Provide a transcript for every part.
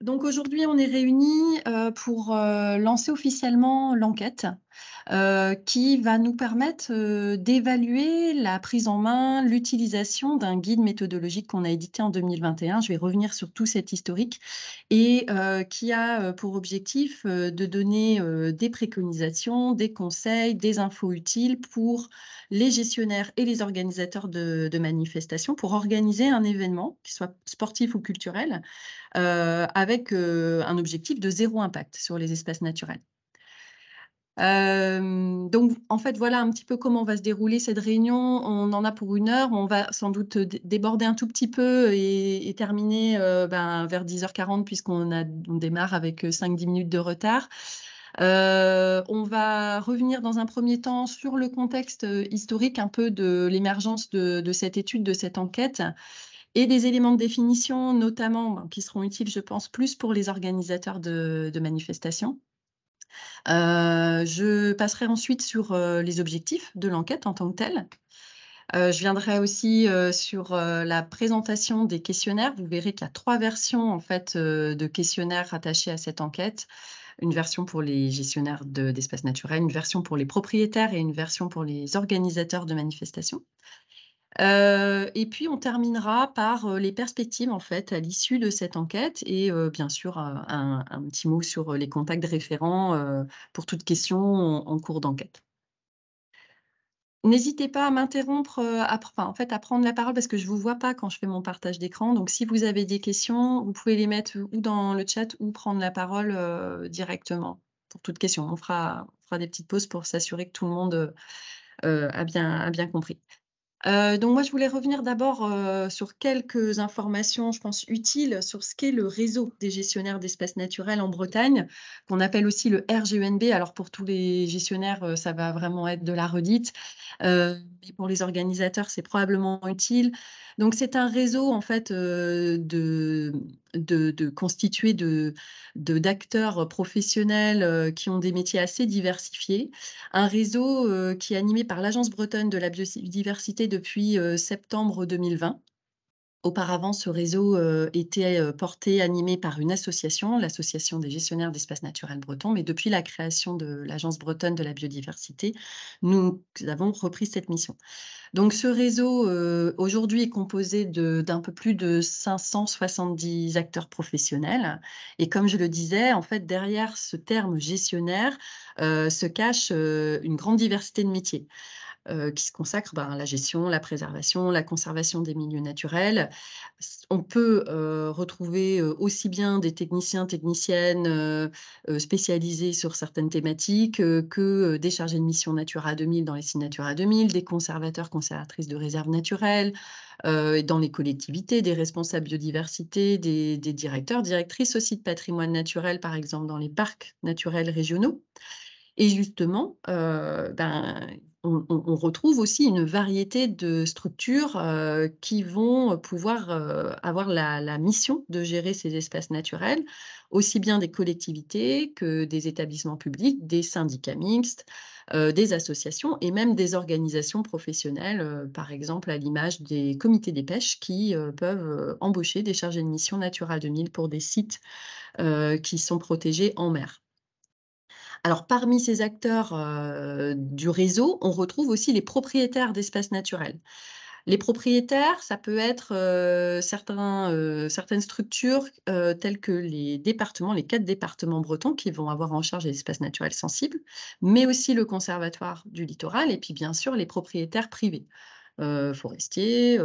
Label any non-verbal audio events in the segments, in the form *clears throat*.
Donc aujourd'hui, on est réunis euh, pour euh, lancer officiellement l'enquête euh, qui va nous permettre euh, d'évaluer la prise en main, l'utilisation d'un guide méthodologique qu'on a édité en 2021. Je vais revenir sur tout cet historique et euh, qui a pour objectif de donner des préconisations, des conseils, des infos utiles pour les gestionnaires et les organisateurs de, de manifestations pour organiser un événement, qui soit sportif ou culturel, avec un objectif de zéro impact sur les espaces naturels. Euh, donc, en fait, voilà un petit peu comment va se dérouler cette réunion. On en a pour une heure. On va sans doute déborder un tout petit peu et, terminer euh, ben, vers 10h40 puisqu'on démarre avec 5-10 euh, minutes de retard. on va revenir dans un premier temps sur le contexte historique un peu de l'émergence de, cette étude, de cette enquête et des éléments de définition notamment qui seront utiles, je pense, plus pour les organisateurs de, de manifestations. Euh, je passerai ensuite sur euh, les objectifs de l'enquête en tant que tel. Euh, je viendrai aussi sur la présentation des questionnaires. Vous verrez qu'il y a trois versions en fait de questionnaires attachés à cette enquête. Une version pour les gestionnaires d'espaces naturels, une version pour les propriétaires et une version pour les organisateurs de manifestations. Euh, et puis on terminera par euh, les perspectives en fait à l'issue de cette enquête et euh, bien sûr un, petit mot sur les contacts référents pour toute question en, cours d'enquête. N'hésitez pas à m'interrompre, en fait, à prendre la parole parce que je ne vous vois pas quand je fais mon partage d'écran. Donc, si vous avez des questions, vous pouvez les mettre ou dans le chat ou prendre la parole directement pour toute question. On fera, des petites pauses pour s'assurer que tout le monde a, bien, a, bien, compris. Euh, donc moi, je voulais revenir d'abord euh, sur quelques informations, je pense, utiles sur ce qu'est le réseau des gestionnaires d'espaces naturels en Bretagne, qu'on appelle aussi le RGUNB. E Alors pour tous les gestionnaires, euh, ça va vraiment être de la redite, mais pour les organisateurs, c'est probablement utile. Donc c'est un réseau en fait de de, constituer de, d'acteurs professionnels euh, qui ont des métiers assez diversifiés. Un réseau euh, qui est animé par l'Agence bretonne de la biodiversité depuis euh, septembre 2020 Auparavant, ce réseau euh, était euh, porté, animé par une association, l'Association des gestionnaires d'espaces naturels bretons, mais depuis la création de l'Agence bretonne de la biodiversité, nous avons repris cette mission. Donc ce réseau, euh, aujourd'hui, est composé d'un peu plus de 570 acteurs professionnels. Et comme je le disais, en fait, derrière ce terme gestionnaire se cache une grande diversité de métiers. Euh, qui se consacrent ben, à la gestion, la préservation, la conservation des milieux naturels. On peut euh, retrouver euh, aussi bien des techniciens, techniciennes spécialisés sur certaines thématiques que des chargés de mission Natura 2000 dans les sites Natura 2000, des conservateurs, conservatrices de réserves naturelles, dans les collectivités, des responsables biodiversité, des, directeurs, directrices aussi de patrimoine naturel, par exemple dans les parcs naturels régionaux. Et justement, ben, on, retrouve aussi une variété de structures euh, qui vont pouvoir euh, avoir la, mission de gérer ces espaces naturels, aussi bien des collectivités que des établissements publics, des syndicats mixtes, euh, des associations et même des organisations professionnelles, par exemple à l'image des comités des pêches qui peuvent embaucher des chargés de mission Natura 2000 pour des sites qui sont protégés en mer. Alors parmi ces acteurs euh, du réseau, on retrouve aussi les propriétaires d'espaces naturels. Les propriétaires, ça peut être euh, euh, certaines structures telles que les départements, les quatre départements bretons qui vont avoir en charge les espaces naturels sensibles, mais aussi le conservatoire du littoral et puis bien sûr les propriétaires privés. forestiers,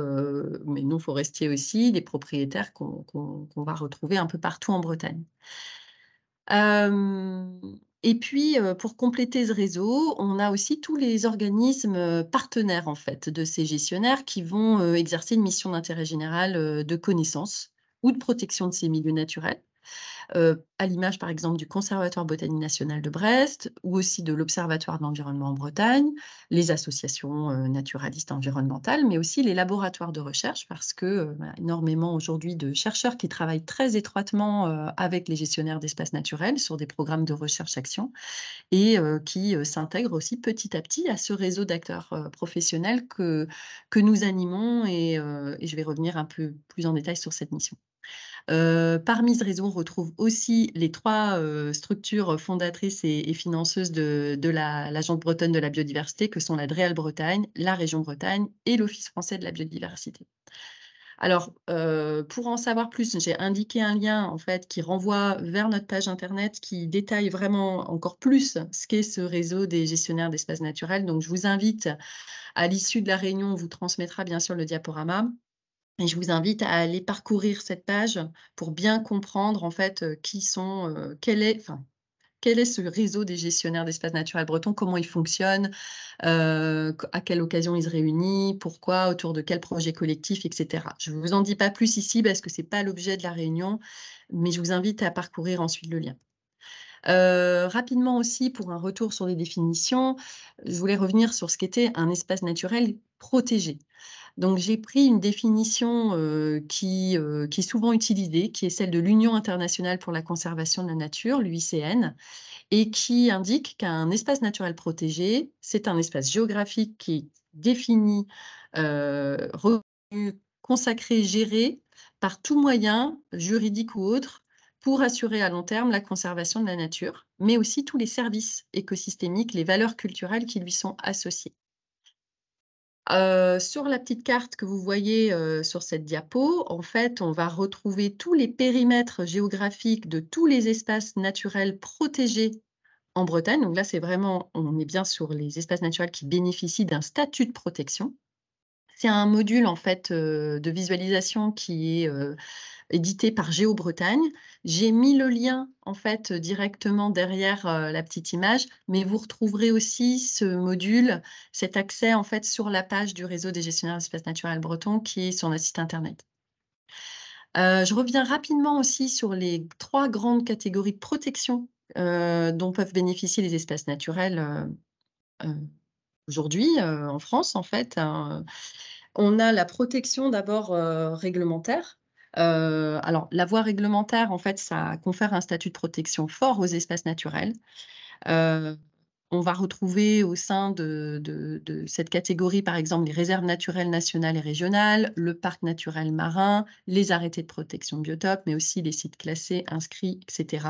mais non forestiers aussi, des propriétaires qu'on va retrouver un peu partout en Bretagne. Et puis, euh, pour compléter ce réseau, on a aussi tous les organismes euh, partenaires en fait de ces gestionnaires qui vont euh, exercer une mission d'intérêt général de connaissance ou de protection de ces milieux naturels. Euh, à l'image par exemple du Conservatoire botanique national de Brest ou aussi de l'Observatoire de l'environnement en Bretagne, les associations euh, naturalistes environnementales, mais aussi les laboratoires de recherche parce que euh, énormément aujourd'hui de chercheurs qui travaillent très étroitement avec les gestionnaires d'espaces naturels sur des programmes de recherche-action et qui s'intègrent aussi petit à petit à ce réseau d'acteurs professionnels que, que nous animons et je vais revenir un peu plus en détail sur cette mission. Euh, parmi ce réseau, on retrouve aussi les trois euh, structures fondatrices et, financeuses de, l'Agence bretonne de la biodiversité, que sont la DREAL Bretagne, la Région Bretagne et l'Office français de la biodiversité. Alors, euh, pour en savoir plus, j'ai indiqué un lien en fait qui renvoie vers notre page internet qui détaille vraiment encore plus ce qu'est ce réseau des gestionnaires d'espaces naturels. Donc, je vous invite à l'issue de la réunion, on vous transmettra bien sûr le diaporama je vous invite à aller parcourir cette page pour bien comprendre en fait euh, qui sont, euh, quel est, enfin, quel est ce réseau des gestionnaires d'espaces naturels bretons, comment ils fonctionnent, euh, à quelle occasion ils se réunissent, pourquoi, autour de quel projet collectif, etc. Je ne vous en dis pas plus ici parce que ce n'est pas l'objet de la réunion, mais je vous invite à parcourir ensuite le lien. rapidement aussi, pour un retour sur les définitions, je voulais revenir sur ce qu'était un espace naturel protégé. Donc j'ai pris une définition euh, euh, qui, est souvent utilisée, qui est celle de l'Union internationale pour la conservation de la nature, l'UICN, et qui indique qu'un espace naturel protégé, c'est un espace géographique qui est défini, euh, reconnu, consacré, géré par tout moyen juridique ou autre pour assurer à long terme la conservation de la nature, mais aussi tous les services écosystémiques, les valeurs culturelles qui lui sont associées sur la petite carte que vous voyez sur cette diapo, en fait, on va retrouver tous les périmètres géographiques de tous les espaces naturels protégés en Bretagne. Donc là, c'est vraiment, on est bien sur les espaces naturels qui bénéficient d'un statut de protection. C'est un module en fait de visualisation qui est édité par Géo Bretagne. J'ai mis le lien en fait directement derrière euh, la petite image, mais vous retrouverez aussi ce module, cet accès en fait sur la page du réseau des gestionnaires d'espaces naturels bretons qui est sur notre site internet. Euh, je reviens rapidement aussi sur les trois grandes catégories de protection euh, dont peuvent bénéficier les espaces naturels aujourd'hui en France en fait. Hein. On a la protection d'abord réglementaire, euh, alors, la voie réglementaire, en fait, ça confère un statut de protection fort aux espaces naturels. Euh, on va retrouver au sein de, cette catégorie, par exemple, les réserves naturelles nationales et régionales, le parc naturel marin, les arrêtés de protection biotope, mais aussi les sites classés, inscrits, etc.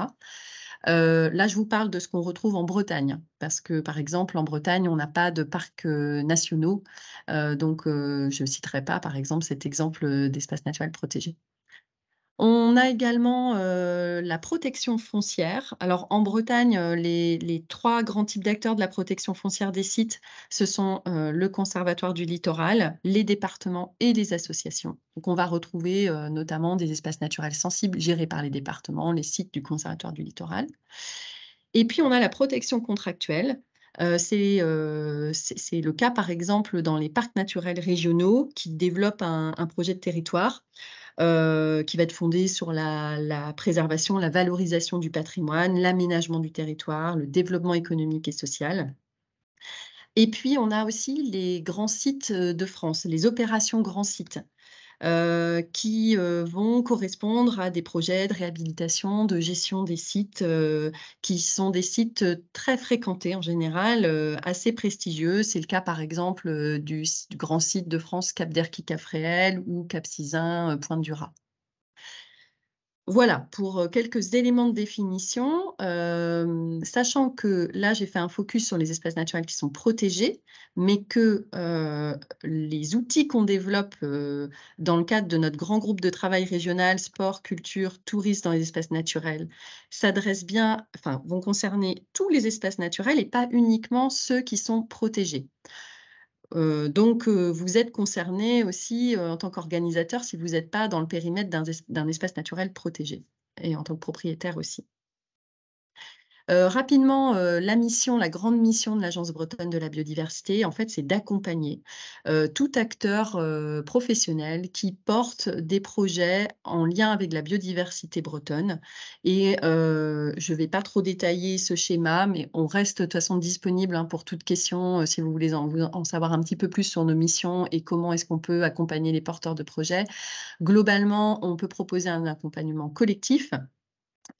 Euh, là, je vous parle de ce qu'on retrouve en Bretagne, parce que, par exemple, en Bretagne, on n'a pas de parcs nationaux. donc, je ne citerai pas, par exemple, cet exemple d'espace naturel protégé. On a également euh, la protection foncière. Alors en Bretagne, euh, les, trois grands types d'acteurs de la protection foncière des sites, ce sont euh, le Conservatoire du littoral, les départements et les associations. Donc on va retrouver notamment des espaces naturels sensibles gérés par les départements, les sites du Conservatoire du littoral. Et puis on a la protection contractuelle, c'est le cas, par exemple, dans les parcs naturels régionaux qui développent un projet de territoire. Euh, qui va être fondée sur la, la préservation, la valorisation du patrimoine, l'aménagement du territoire, le développement économique et social. Et puis, on a aussi les grands sites euh, de France, les opérations grands sites. Euh, qui euh, vont correspondre à des projets de réhabilitation, de gestion des sites, euh, qui sont des sites très fréquentés en général, assez prestigieux. C'est le cas par exemple du, grand site de France Cap Derki ou Cap Cisin, Pointe-du-Rat. Voilà pour euh, quelques éléments de définition, euh, sachant que là j'ai fait un focus sur les espaces naturels qui sont protégés, mais que euh, les outils qu'on développe dans le cadre de notre grand groupe de travail régional, sport, culture, tourisme dans les espaces naturels, s'adressent bien, enfin vont concerner tous les espaces naturels et pas uniquement ceux qui sont protégés donc, vous êtes concerné aussi en tant qu'organisateur si vous n'êtes pas dans le périmètre d'un espace naturel protégé et en tant que propriétaire aussi. Euh, rapidement, euh, la mission, la grande mission de l'Agence bretonne de la biodiversité, en fait, c'est d'accompagner euh, tout acteur professionnel qui porte des projets en lien avec la biodiversité bretonne. Et je ne vais pas trop détailler ce schéma, mais on reste de toute façon disponible hein, pour toute question si vous voulez en, savoir un petit peu plus sur nos missions et comment est-ce qu'on peut accompagner les porteurs de projets. Globalement, on peut proposer un accompagnement collectif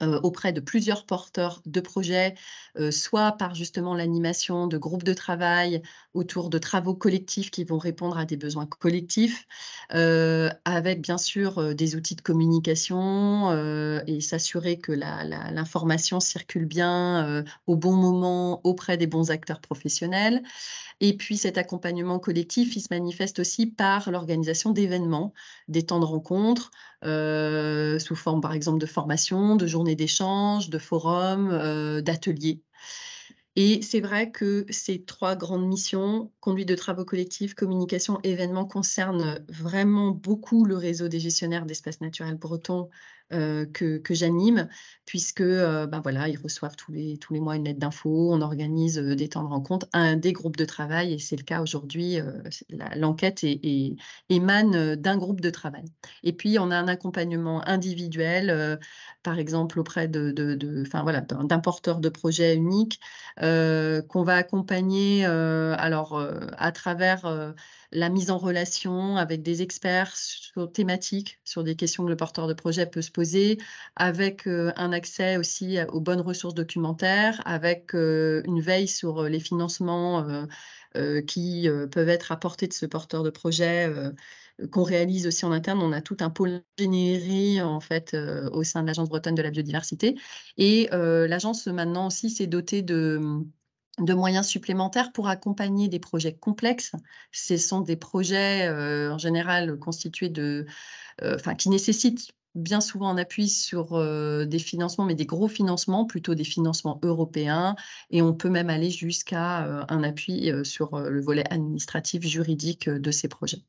euh, auprès de plusieurs porteurs de projets, euh, soit par justement l'animation de groupes de travail autour de travaux collectifs qui vont répondre à des besoins collectifs, euh, avec bien sûr des outils de communication et s'assurer que l'information circule bien au bon moment auprès des bons acteurs professionnels. Et puis cet accompagnement collectif, il se manifeste aussi par l'organisation d'événements, des temps de rencontre, euh, sous forme par exemple de formation, de journées d'échange, de forums, euh, d'ateliers. Et c'est vrai que ces trois grandes missions, conduite de travaux collectifs, communication, événements, concernent vraiment beaucoup le réseau des gestionnaires d'espaces naturels bretons euh, que, j'anime, puisque euh, ben voilà, ils reçoivent tous les, tous les mois une lettre d'info, on organise euh, des temps de rencontre, un des groupes de travail, et c'est le cas aujourd'hui, l'enquête émane d'un groupe de travail. Et puis, on a un accompagnement individuel, par exemple auprès de, de, de voilà, d'un porteur de projet unique, qu'on va accompagner alors, à travers la mise en relation avec des experts sur thématiques, sur des questions que le porteur de projet peut se poser, avec euh, un accès aussi euh, aux bonnes ressources documentaires, avec euh, une veille sur les financements qui peuvent être apportés de ce porteur de projet qu'on réalise aussi en interne. On a tout un pôle généré en fait au sein de l'agence bretonne de la biodiversité. Et l'agence maintenant aussi s'est dotée de de moyens supplémentaires pour accompagner des projets complexes. Ce sont des projets euh, en général constitués de, euh, enfin, qui nécessitent bien souvent un appui sur euh, des financements, mais des gros financements, plutôt des financements européens, et on peut même aller jusqu'à un appui sur le volet administratif juridique de ces projets.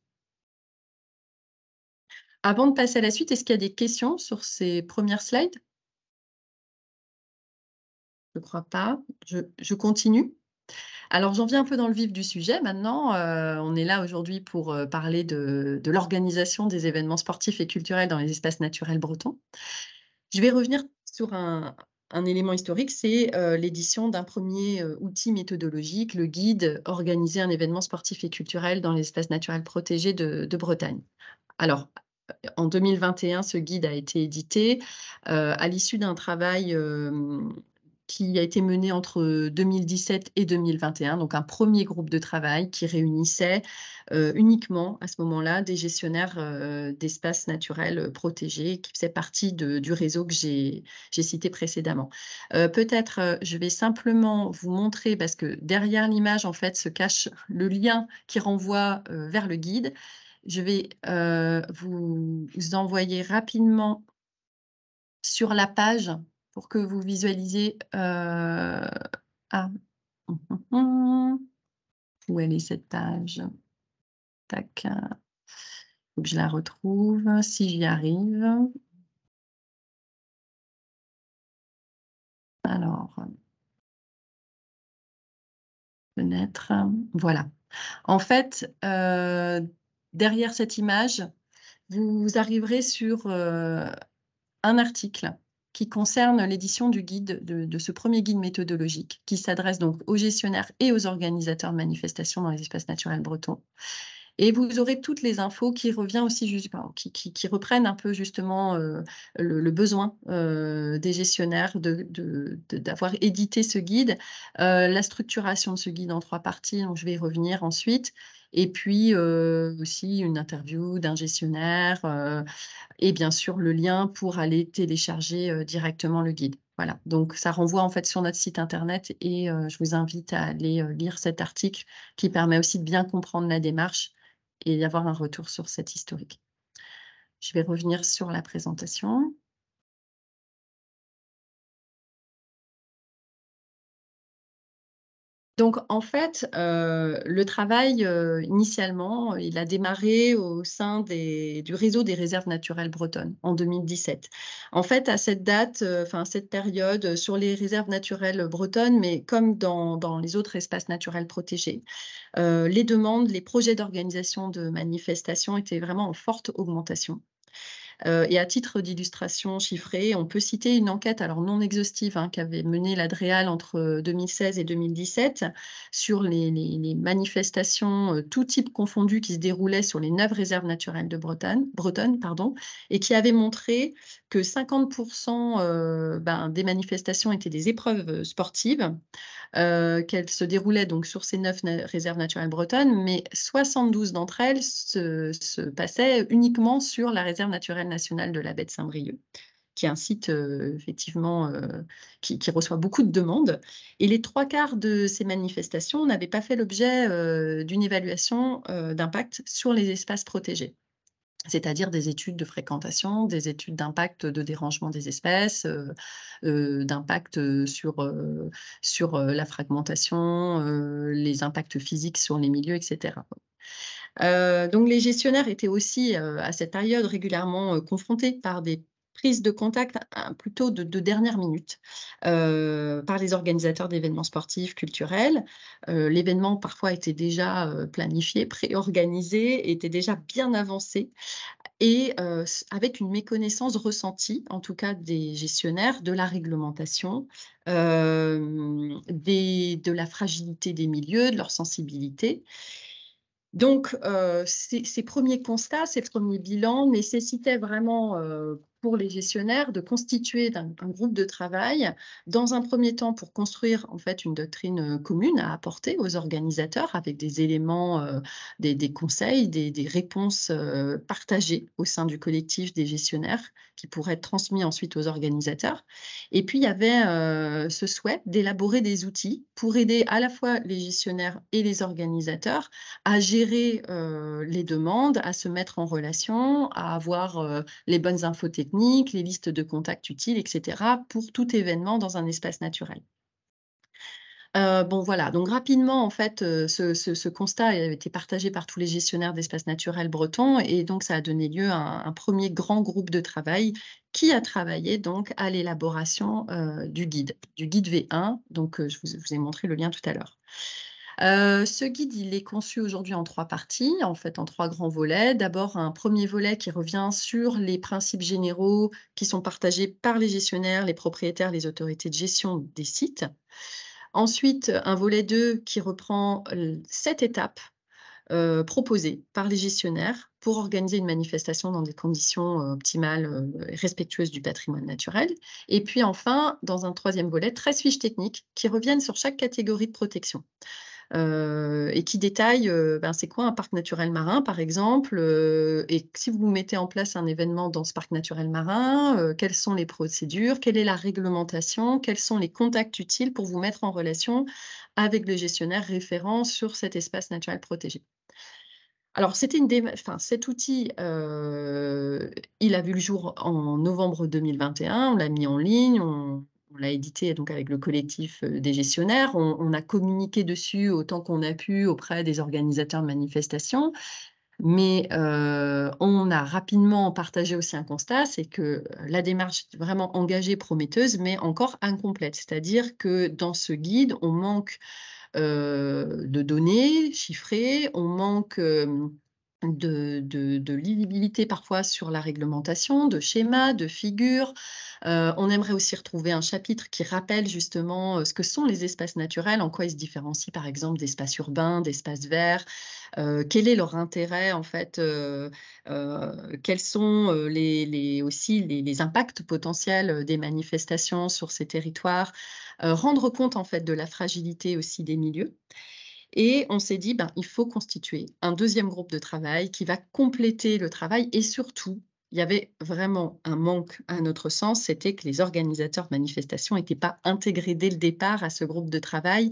Avant de passer à la suite, est-ce qu'il y a des questions sur ces premières slides je ne crois pas. Je, continue. Alors j'en viens un peu dans le vif du sujet maintenant. Euh, on est là aujourd'hui pour euh, parler de, l'organisation des événements sportifs et culturels dans les espaces naturels bretons. Je vais revenir sur un, élément historique, c'est euh, l'édition d'un premier outil méthodologique, le guide Organiser un événement sportif et culturel dans l'espace naturel protégé de, de, Bretagne. Alors, en 2021, ce guide a été édité à l'issue d'un travail qui a été menée entre 2017 euh, et 2021, donc un premier groupe de travail qui réunissait euh, uniquement à ce moment-là des gestionnaires euh, d'espaces naturels protégés qui faisaient partie du réseau que j'ai cité précédemment. Peut-être je vais simplement vous montrer, parce que derrière l'image, en fait, se cache le lien qui renvoie vers le guide. Je vais vous envoyer rapidement sur la page pour que vous visualisiez. Euh, ah, hum, hum, hum. Où elle est cette page Tac. Faut je la retrouve si j'y arrive. Alors, fenêtre, voilà. En fait, euh, derrière cette image, vous arriverez sur euh, un article qui concerne l'édition du guide, de, de, ce premier guide méthodologique, qui s'adresse donc aux gestionnaires et aux organisateurs de manifestations dans les espaces naturels bretons. Et vous aurez toutes les infos qui revient aussi, qui, qui, reprennent un peu justement euh, le, besoin euh, des gestionnaires d'avoir de, de, édité ce guide, euh, la structuration de ce guide en trois parties, donc je vais y revenir ensuite. Et puis aussi une interview d'un gestionnaire et bien sûr le lien pour aller télécharger directement le guide. Voilà, donc ça renvoie en fait sur notre site internet et je vous invite à aller lire cet article qui permet aussi de bien comprendre la démarche et y avoir un retour sur cet historique. Je vais revenir sur la présentation. Donc en fait, euh, le travail euh, initialement, il a démarré au sein du réseau des réserves naturelles bretonnes en 2017. En fait, à cette date, euh, enfin cette période, sur les réserves naturelles bretonnes, mais comme dans, dans les autres espaces naturels protégés, les demandes, les projets d'organisation de manifestations étaient vraiment en forte augmentation. Euh, et à titre d'illustration chiffrée, on peut citer une enquête, alors non exhaustive, hein, qu'avait menée l'Adréal entre 2016 euh, et 2017 sur les, manifestations, euh, tout type confondu, qui se déroulaient sur les neuf réserves naturelles de Bretagne, Bretonne, pardon, et qui avait montré que 50% ben, des manifestations étaient des épreuves sportives, qu'elles se déroulaient donc sur ces neuf réserves naturelles bretonnes, mais 72 d'entre elles se, se passaient uniquement sur la réserve naturelle nationale national de la baie de Saint-Brieuc qui est un site euh, effectivement euh, qui, reçoit beaucoup de demandes. Et les trois quarts de ces manifestations n'avaient pas fait l'objet euh, d'une évaluation d'impact sur les espaces protégés, c'est-à-dire des études de fréquentation, des études d'impact de dérangement des espèces, d'impact sur, sur la fragmentation, les impacts physiques sur les milieux, etc. Euh, donc les gestionnaires étaient aussi euh, à cette période régulièrement euh, confrontés par des prises de contact hein, plutôt de, dernière minute par les organisateurs d'événements sportifs, culturels. L'événement parfois était déjà planifié, pré-organisé, était déjà bien avancé et avec une méconnaissance ressentie, en tout cas des gestionnaires, de la réglementation, des, de la fragilité des milieux, de leur sensibilité. Donc, euh, ces, premiers constats, ces premiers bilans nécessitaient vraiment euh, pour les gestionnaires de constituer un, groupe de travail, dans un premier temps pour construire en fait une doctrine euh, commune à apporter aux organisateurs avec des éléments, euh, des, conseils, des, réponses euh, partagées au sein du collectif des gestionnaires qui pourraient être transmis ensuite aux organisateurs. Et puis il y avait ce souhait d'élaborer des outils pour aider à la fois les gestionnaires et les organisateurs à gérer les demandes, à se mettre en relation, à avoir les bonnes infos les listes de contacts utiles, etc. pour tout événement dans un espace naturel. Euh, bon voilà, donc rapidement en fait, euh, ce, constat a été partagé par tous les gestionnaires d'espaces naturels bretons et donc ça a donné lieu à un, premier grand groupe de travail qui a travaillé donc à l'élaboration euh, du guide, du guide V1. Donc je, vous, ai montré le lien tout à l'heure. Euh, ce guide, il est conçu aujourd'hui en trois parties, en fait en trois grands volets. D'abord, un premier volet qui revient sur les principes généraux qui sont partagés par les gestionnaires, les propriétaires, les autorités de gestion des sites. Ensuite, un volet 2 qui reprend euh, sept étapes euh, proposées par les gestionnaires pour organiser une manifestation dans des conditions optimales, et respectueuses du patrimoine naturel. Et puis enfin, dans un troisième volet, très fiches techniques qui reviennent sur chaque catégorie de protection. Euh, et qui détaille euh, ben, c'est quoi un parc naturel marin, par exemple, euh, et si vous mettez en place un événement dans ce parc naturel marin, quelles sont les procédures, quelle est la réglementation, quels sont les contacts utiles pour vous mettre en relation avec le gestionnaire référent sur cet espace naturel protégé. Alors, c'était une enfin, cet outil, il a vu le jour en novembre 2021, on l'a mis en ligne, on, on l'a édité donc avec le collectif euh, des gestionnaires. On, a communiqué dessus autant qu'on a pu auprès des organisateurs de manifestations. Mais euh, on a rapidement partagé aussi un constat, c'est que euh, la démarche est vraiment engagée, prometteuse, mais encore incomplète. C'est-à-dire que dans ce guide, on manque de données chiffrées, on manque de, de, de lisibilité parfois sur la réglementation, de schémas, de figures. Euh, on aimerait aussi retrouver un chapitre qui rappelle justement euh, ce que sont les espaces naturels, en quoi ils se différencient par exemple d'espaces urbains, d'espaces verts, euh, quel est leur intérêt en fait, quels sont les, aussi les, les, impacts potentiels des manifestations sur ces territoires, rendre compte en fait de la fragilité aussi des milieux. Et on s'est dit, ben, il faut constituer un deuxième groupe de travail qui va compléter le travail et surtout, il y avait vraiment un manque à notre sens, c'était que les organisateurs de manifestations n'étaient pas intégrés dès le départ à ce groupe de travail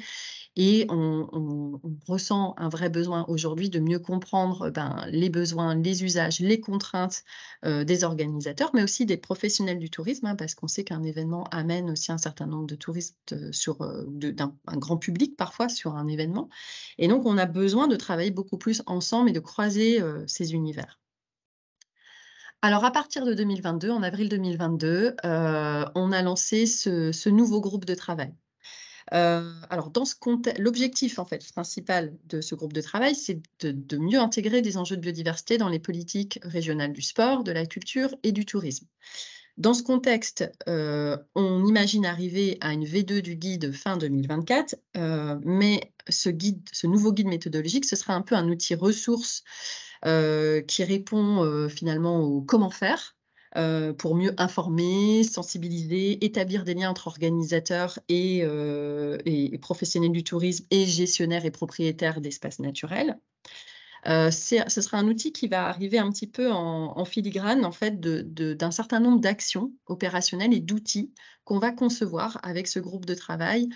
et on, ressent un vrai besoin aujourd'hui de mieux comprendre ben, les besoins, les usages, les contraintes euh, des organisateurs, mais aussi des professionnels du tourisme, hein, parce qu'on sait qu'un événement amène aussi un certain nombre de touristes euh, sur euh, un, grand public parfois sur un événement. Et donc on a besoin de travailler beaucoup plus ensemble et de croiser ces univers. Alors, à partir de 2022, en avril 2022, on a lancé ce, nouveau groupe de travail. Euh, alors, dans ce contexte, l'objectif en fait principal de ce groupe de travail, c'est de, mieux intégrer des enjeux de biodiversité dans les politiques régionales du sport, de la culture et du tourisme. Dans ce contexte, euh, on imagine arriver à une V2 du guide fin 2024, euh, mais ce, guide, ce nouveau guide méthodologique, ce sera un peu un outil ressource qui répond finalement au comment faire euh, pour mieux informer, sensibiliser, établir des liens entre organisateurs et, euh, professionnels du tourisme et gestionnaires et propriétaires d'espaces naturels. Euh, ce sera un outil qui va arriver un petit peu en, filigrane en fait d'un certain nombre d'actions opérationnelles et d'outils qu'on va concevoir avec ce groupe de travail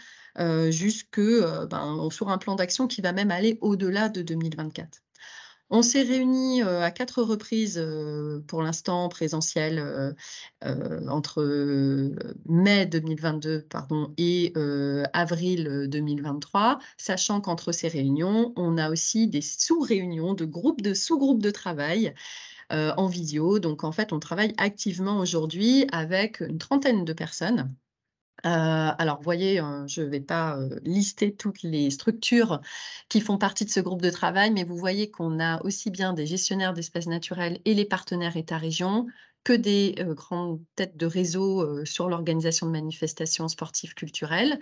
jusque ben, sur un plan d'action qui va même aller au-delà de 2024. On s'est réunis euh, à quatre reprises euh, pour l'instant en présentiel euh, entre mai 2022 pardon, et avril 2023, sachant qu'entre ces réunions, on a aussi des sous-réunions de groupes de sous-groupes de travail. en vidéo. Donc en fait, on travaille activement aujourd'hui avec une trentaine de personnes euh, alors vous voyez, hein, je ne vais pas euh, lister toutes les structures qui font partie de ce groupe de travail, mais vous voyez qu'on a aussi bien des gestionnaires d'espaces naturels et les partenaires État-région que des euh, grandes têtes de réseau sur l'organisation de manifestations sportives culturelles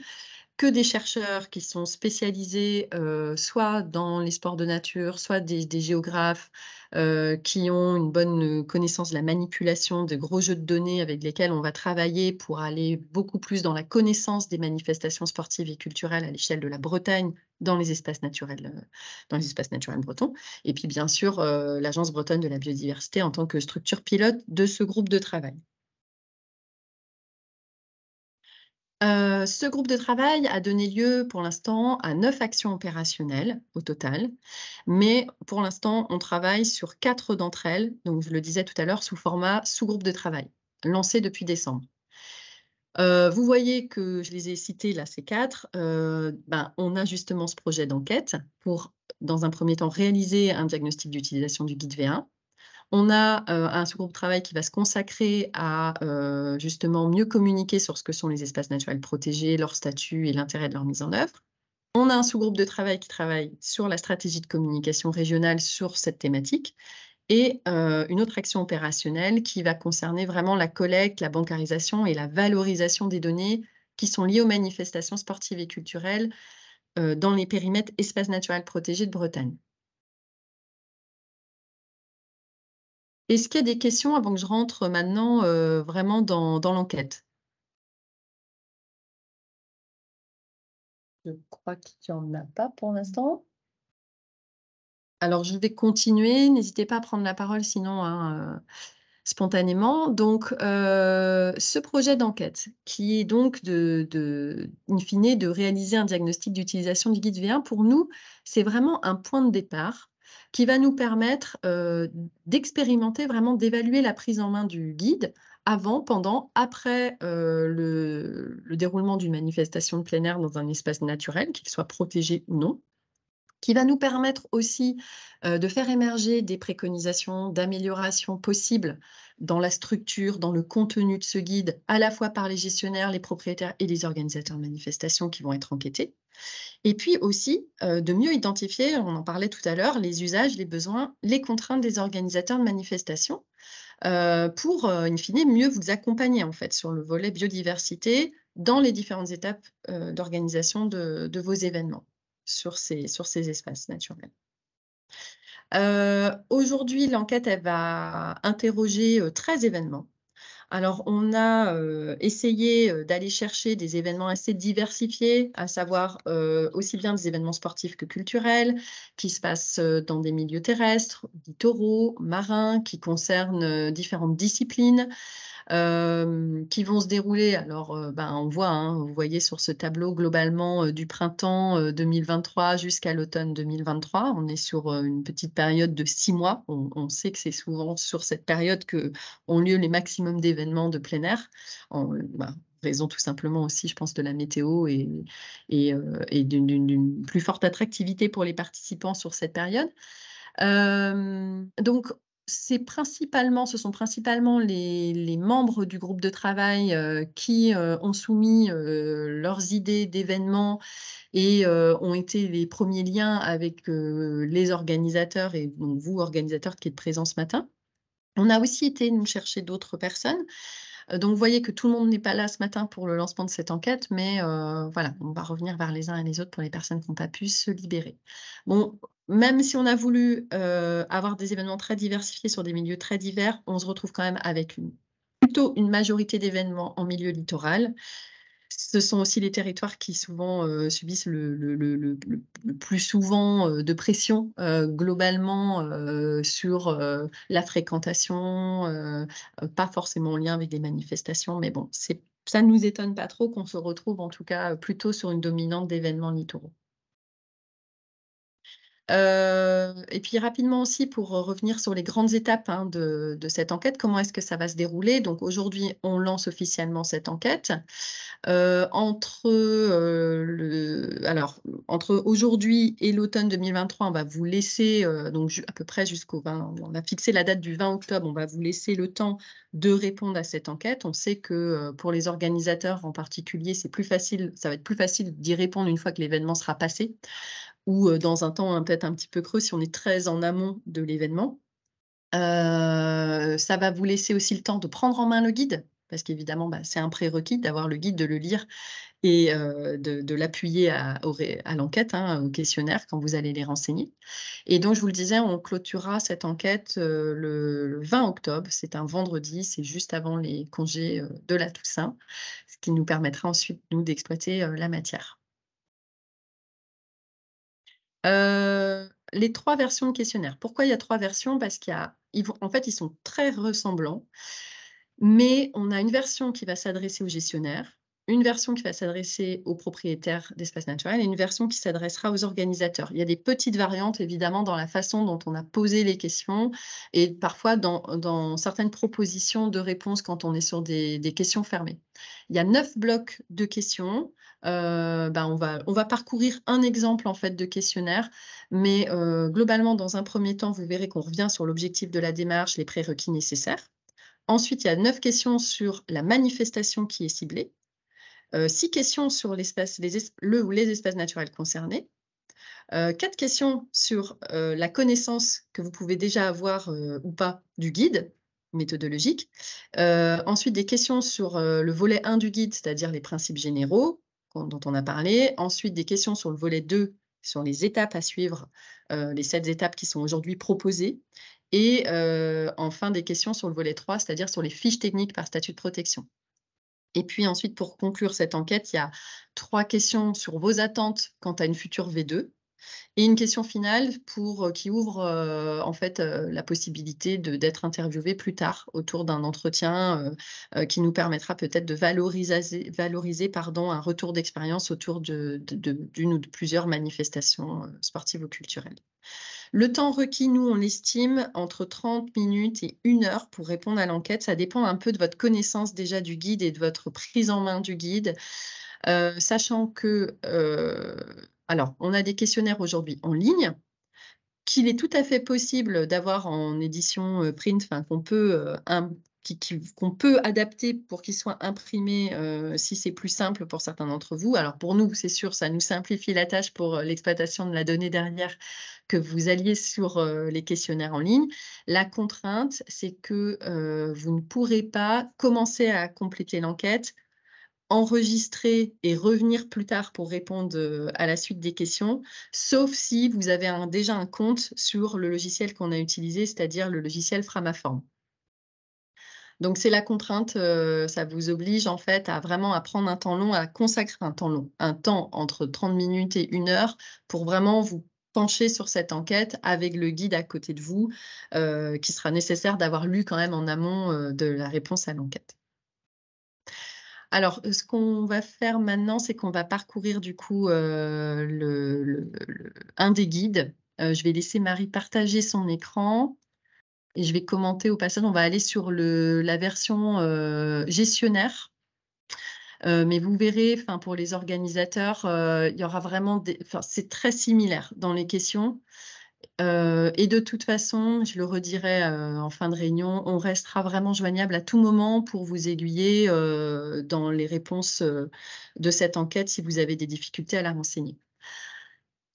que des chercheurs qui sont spécialisés euh, soit dans les sports de nature, soit des, géographes euh, qui ont une bonne connaissance de la manipulation de gros jeux de données avec lesquels on va travailler pour aller beaucoup plus dans la connaissance des manifestations sportives et culturelles à l'échelle de la Bretagne dans les espaces naturels, euh, dans les espaces naturels bretons. Et puis bien sûr, l'Agence bretonne de la biodiversité en tant que structure pilote de ce groupe de travail. Euh, ce groupe de travail a donné lieu pour l'instant à neuf actions opérationnelles au total, mais pour l'instant, on travaille sur quatre d'entre elles, donc je le disais tout à l'heure, sous format sous-groupe de travail, lancé depuis décembre. Euh, vous voyez que je les ai cités là, ces quatre. Euh, ben, on a justement ce projet d'enquête pour, dans un premier temps, réaliser un diagnostic d'utilisation du guide V1 on a euh, un sous-groupe de travail qui va se consacrer à euh, justement mieux communiquer sur ce que sont les espaces naturels protégés, leur statut et l'intérêt de leur mise en œuvre. On a un sous-groupe de travail qui travaille sur la stratégie de communication régionale sur cette thématique et euh, une autre action opérationnelle qui va concerner vraiment la collecte, la bancarisation et la valorisation des données qui sont liées aux manifestations sportives et culturelles dans les périmètres espaces naturels protégés de Bretagne. Est-ce qu'il y a des questions avant que je rentre euh, maintenant euh, vraiment dans, l'enquête Je crois qu'il n'y en a pas pour l'instant. Alors, je vais continuer. N'hésitez pas à prendre la parole sinon hein, euh, spontanément. Donc, ce projet d'enquête, qui est donc, de, de, in de réaliser un diagnostic d'utilisation du guide V1, pour nous, c'est vraiment un point de départ qui va nous permettre euh, d'expérimenter, vraiment d'évaluer la prise en main du guide avant, pendant, après euh, le, déroulement d'une manifestation de plein air dans un espace naturel, qu'il soit protégé ou non qui va nous permettre aussi euh, de faire émerger des préconisations d'amélioration possibles dans la structure, dans le contenu de ce guide, à la fois par les gestionnaires, les propriétaires et les organisateurs de manifestations qui vont être enquêtés. Et puis aussi euh, de mieux identifier, on en parlait tout à l'heure, les usages, les besoins, les contraintes des organisateurs de manifestations euh, pour, euh, in fine, mieux vous accompagner en fait sur le volet biodiversité dans les différentes étapes d'organisation de, vos événements sur ces espaces naturels. Euh, aujourd'hui, l'enquête, va interroger 13 euh, événements. Alors, on a euh, essayé d'aller chercher des événements assez diversifiés, à savoir aussi bien des événements sportifs que culturels, qui se passent dans des milieux terrestres, littoraux, marins, qui concernent différentes disciplines. Euh, qui vont se dérouler. Alors, euh, ben, on voit, hein, vous voyez sur ce tableau globalement euh, du printemps 2023 jusqu'à l'automne 2023. On est sur une petite période de six mois. On, sait que c'est souvent sur cette période que ont lieu les maximums d'événements de plein air. En, ben, raison tout simplement aussi, je pense, de la météo et, et, d'une plus forte attractivité pour les participants sur cette période. Euh, donc, c'est principalement, ce sont principalement les, membres du groupe de travail euh, qui euh, ont soumis euh, leurs idées d'événements et ont été les premiers liens avec les organisateurs et donc vous, organisateurs qui êtes présents ce matin. On a aussi été nous chercher d'autres personnes. Donc, vous voyez que tout le monde n'est pas là ce matin pour le lancement de cette enquête, mais voilà, on va revenir vers les uns et les autres pour les personnes qui n'ont pas pu se libérer. Bon, même si on a voulu euh, avoir des événements très diversifiés sur des milieux très divers, on se retrouve quand même avec une, plutôt une majorité d'événements en milieu littoral. Ce sont aussi les territoires qui souvent euh, subissent le, plus souvent euh, de pression globalement sur la fréquentation, pas forcément en lien avec des manifestations, mais bon, ça ne nous étonne pas trop qu'on se retrouve en tout cas plutôt sur une dominante d'événements littoraux. Euh, et puis rapidement aussi pour revenir sur les grandes étapes hein, de, cette enquête, comment est-ce que ça va se dérouler Donc aujourd'hui, on lance officiellement cette enquête. Euh, entre euh, entre aujourd'hui et l'automne 2023, on va vous laisser donc à peu près jusqu'au 20. On a fixé la date du 20 octobre. On va vous laisser le temps de répondre à cette enquête. On sait que pour les organisateurs en particulier, c'est plus facile. Ça va être plus facile d'y répondre une fois que l'événement sera passé ou euh, dans un temps hein, peut-être un petit peu creux si on est très en amont de l'événement. Euh, ça va vous laisser aussi le temps de prendre en main le guide, parce qu'évidemment, bah, c'est un prérequis d'avoir le guide, de le lire et euh, de, l'appuyer à, l'enquête, hein, au questionnaire, quand vous allez les renseigner. Et donc, je vous le disais, on clôturera cette enquête le, le, 20 octobre. C'est un vendredi, c'est juste avant les congés de la Toussaint, ce qui nous permettra ensuite, nous, d'exploiter la matière. Euh, les trois versions de questionnaire. Pourquoi il y a trois versions Parce qu'il y a, en fait, ils sont très ressemblants, mais on a une version qui va s'adresser au gestionnaire, une version qui va s'adresser aux propriétaires d'espaces naturels et une version qui s'adressera aux organisateurs. Il y a des petites variantes, évidemment, dans la façon dont on a posé les questions et parfois dans, certaines propositions de réponses quand on est sur des, questions fermées. Il y a neuf blocs de questions. Euh, ben, on, va, parcourir un exemple en fait de questionnaire, mais euh, globalement, dans un premier temps, vous verrez qu'on revient sur l'objectif de la démarche, les prérequis nécessaires. Ensuite, il y a neuf questions sur la manifestation qui est ciblée. Euh, six questions sur l'espace, les le ou les espaces naturels concernés. Euh, quatre questions sur euh, la connaissance que vous pouvez déjà avoir ou pas du guide méthodologique. ensuite, des questions sur le volet 1 du guide, c'est-à-dire les principes généraux dont on a parlé. Ensuite, des questions sur le volet 2, sur les étapes à suivre, les sept étapes qui sont aujourd'hui proposées. Et enfin, des questions sur le volet 3, c'est-à-dire sur les fiches techniques par statut de protection. Et puis ensuite, pour conclure cette enquête, il y a trois questions sur vos attentes quant à une future V2 et une question finale pour, euh, qui ouvre euh, en fait euh, la possibilité d'être interviewé plus tard autour d'un entretien qui nous permettra peut-être de valoriser, pardon, un retour d'expérience autour d'une ou de plusieurs manifestations sportives ou culturelles. Le temps requis, nous, on estime entre 30 minutes et une heure pour répondre à l'enquête. Ça dépend un peu de votre connaissance déjà du guide et de votre prise en main du guide. Euh, sachant que, euh, alors, on a des questionnaires aujourd'hui en ligne qu'il est tout à fait possible d'avoir en édition euh, print, enfin qu'on peut un qu'on peut adapter pour qu'ils soit imprimés euh, si c'est plus simple pour certains d'entre vous. Alors pour nous, c'est sûr, ça nous simplifie la tâche pour euh, l'exploitation de la donnée derrière que vous alliez sur euh, les questionnaires en ligne. La contrainte, c'est que vous ne pourrez pas commencer à compléter l'enquête enregistrer et revenir plus tard pour répondre à la suite des questions, sauf si vous avez déjà un compte sur le logiciel qu'on a utilisé, c'est-à-dire le logiciel Framaform. Donc c'est la contrainte, euh, ça vous oblige en fait à vraiment à prendre un temps long, à consacrer un temps long, un temps entre 30 minutes et une heure pour vraiment vous pencher sur cette enquête avec le guide à côté de vous, euh, qui sera nécessaire d'avoir lu quand même en amont euh, de la réponse à l'enquête. Alors, ce qu'on va faire maintenant, c'est qu'on va parcourir du coup un des guides. je vais laisser Marie partager son écran je vais commenter au passage. On va aller sur la version euh, gestionnaire. Euh, mais vous verrez, enfin pour les organisateurs, euh, il y aura vraiment, c'est très similaire dans les questions. et de toute façon, je le redirai en fin de réunion, on restera vraiment joignable à tout moment pour vous aiguiller dans les réponses de cette enquête si vous avez des difficultés à la renseigner.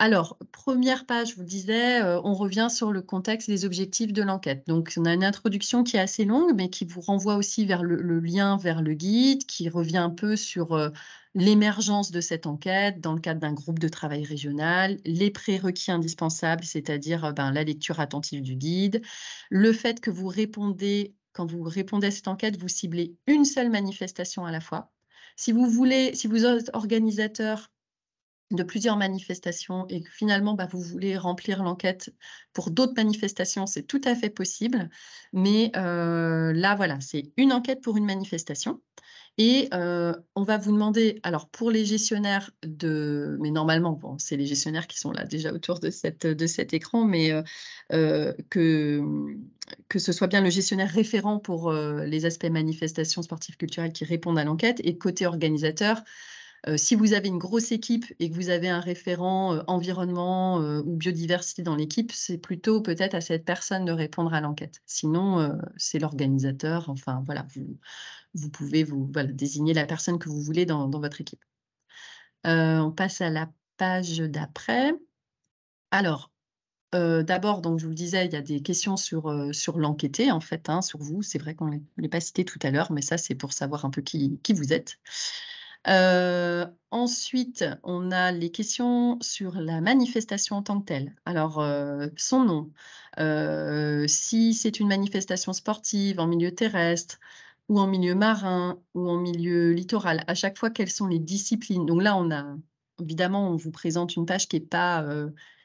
Alors, première page, je vous le disais, euh, on revient sur le contexte des objectifs de l'enquête. Donc, on a une introduction qui est assez longue, mais qui vous renvoie aussi vers le, lien vers le guide, qui revient un peu sur euh, l'émergence de cette enquête dans le cadre d'un groupe de travail régional, les prérequis indispensables, c'est-à-dire euh, ben, la lecture attentive du guide, le fait que vous répondez, quand vous répondez à cette enquête, vous ciblez une seule manifestation à la fois. Si vous voulez, si vous êtes organisateur, de plusieurs manifestations et que finalement bah, vous voulez remplir l'enquête pour d'autres manifestations, c'est tout à fait possible. Mais euh, là, voilà, c'est une enquête pour une manifestation. Et euh, on va vous demander, alors pour les gestionnaires de, mais normalement, bon, c'est les gestionnaires qui sont là déjà autour de, cette, de cet écran, mais euh, que, que ce soit bien le gestionnaire référent pour les aspects manifestations sportives culturelles qui répondent à l'enquête et côté organisateur, euh, si vous avez une grosse équipe et que vous avez un référent euh, environnement euh, ou biodiversité dans l'équipe, c'est plutôt peut-être à cette personne de répondre à l'enquête. Sinon, c'est l'organisateur. Enfin, voilà, vous, pouvez vous désigner la personne que vous voulez dans, votre équipe. on passe à la page d'après. Alors, D'abord, donc je vous le disais, il y a des questions sur, sur l'enquêté, en fait, hein, sur vous. C'est vrai qu'on ne l'a pas cité tout à l'heure, mais ça, c'est pour savoir un peu qui, qui vous êtes. Euh, ensuite, on a les questions sur la manifestation en tant que telle. Alors, euh, son nom, euh, si c'est une manifestation sportive en milieu terrestre ou en milieu marin ou en milieu littoral, à chaque fois, quelles sont les disciplines Donc là, on a, évidemment, on vous présente une page qui n'est pas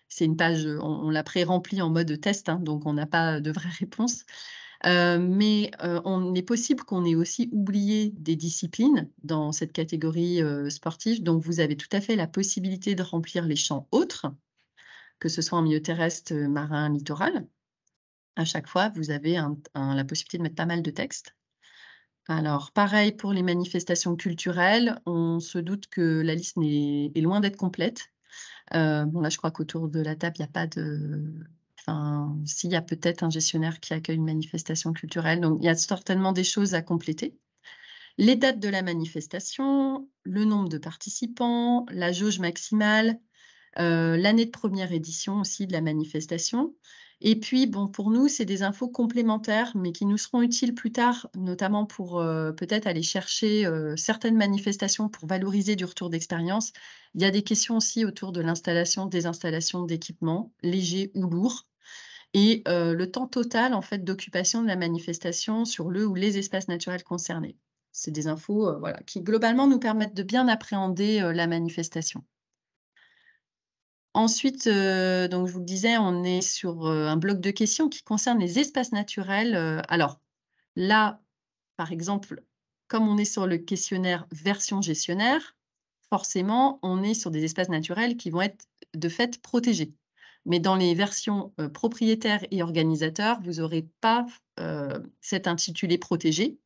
c'est une page, on, l'a pré-remplie en mode test, hein, donc on n'a pas de vraie *laughs* réponse. Euh, mais euh, on est possible qu'on ait aussi oublié des disciplines dans cette catégorie euh, sportive. Donc, vous avez tout à fait la possibilité de remplir les champs autres, que ce soit en milieu terrestre, marin, littoral. À chaque fois, vous avez la possibilité de mettre pas mal de textes. Alors, pareil pour les manifestations culturelles, on se doute que la liste est loin d'être complète. bon, là, je crois qu'autour de la table, il n'y a pas de, s'il y a peut-être un gestionnaire qui accueille une manifestation culturelle, donc il y a certainement des choses à compléter. Les dates de la manifestation, le nombre de participants, la jauge maximale, euh, l'année de première édition aussi de la manifestation. Et puis, bon, pour nous, c'est des infos complémentaires, mais qui nous seront utiles plus tard, notamment pour euh, peut-être aller chercher euh, certaines manifestations pour valoriser du retour d'expérience. Il y a des questions aussi autour de l'installation, des installations d'équipements légers ou lourds, et euh, le temps total en fait d'occupation de la manifestation sur le ou les espaces naturels concernés. C'est des infos euh, voilà, qui globalement nous permettent de bien appréhender euh, la manifestation. Ensuite, donc je vous le disais, on est sur un bloc de questions qui concerne les espaces naturels. alors là, par exemple, comme on est sur le questionnaire version gestionnaire, forcément, on est sur des espaces naturels qui vont être de fait protégés mais dans les versions euh, propriétaires et organisateurs, vous n'aurez pas euh, cet intitulé protégé,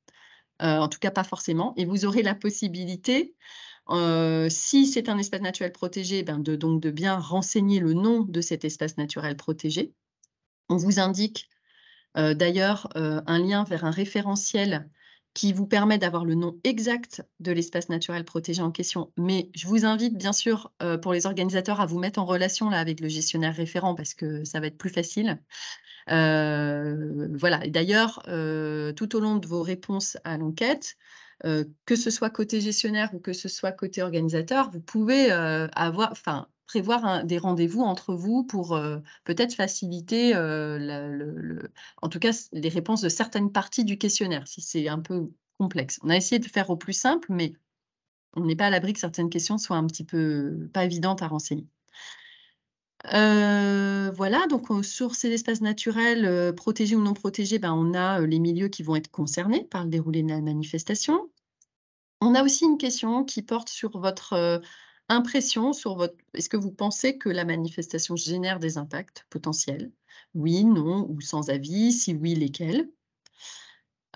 euh, en tout cas pas forcément, et vous aurez la possibilité, si c'est un espace naturel protégé, ben de, donc de bien renseigner le nom de cet espace naturel protégé. On vous indique d'ailleurs un lien vers un référentiel qui vous permet d'avoir le nom exact de l'espace naturel protégé en question. Mais je vous invite bien sûr euh, pour les organisateurs à vous mettre en relation là avec le gestionnaire référent parce que ça va être plus facile. Euh, voilà. Et D'ailleurs, euh, tout au long de vos réponses à l'enquête, que ce soit côté gestionnaire ou que ce soit côté organisateur, vous pouvez avoir, prévoir des rendez-vous entre vous pour euh, peut-être faciliter, euh, le, en tout cas, les réponses de certaines parties du questionnaire, si c'est un peu complexe. On a essayé de faire au plus simple, mais on n'est pas à l'abri que certaines questions soient un petit peu pas évidentes à renseigner. Euh, voilà, donc sur ces espaces naturels protégés ou non protégés, ben, on a les milieux qui vont être concernés par le déroulé de la manifestation. On a aussi une question qui porte sur votre impression sur votre... Est-ce que vous pensez que la manifestation génère des impacts potentiels Oui, non ou sans avis Si oui, lesquels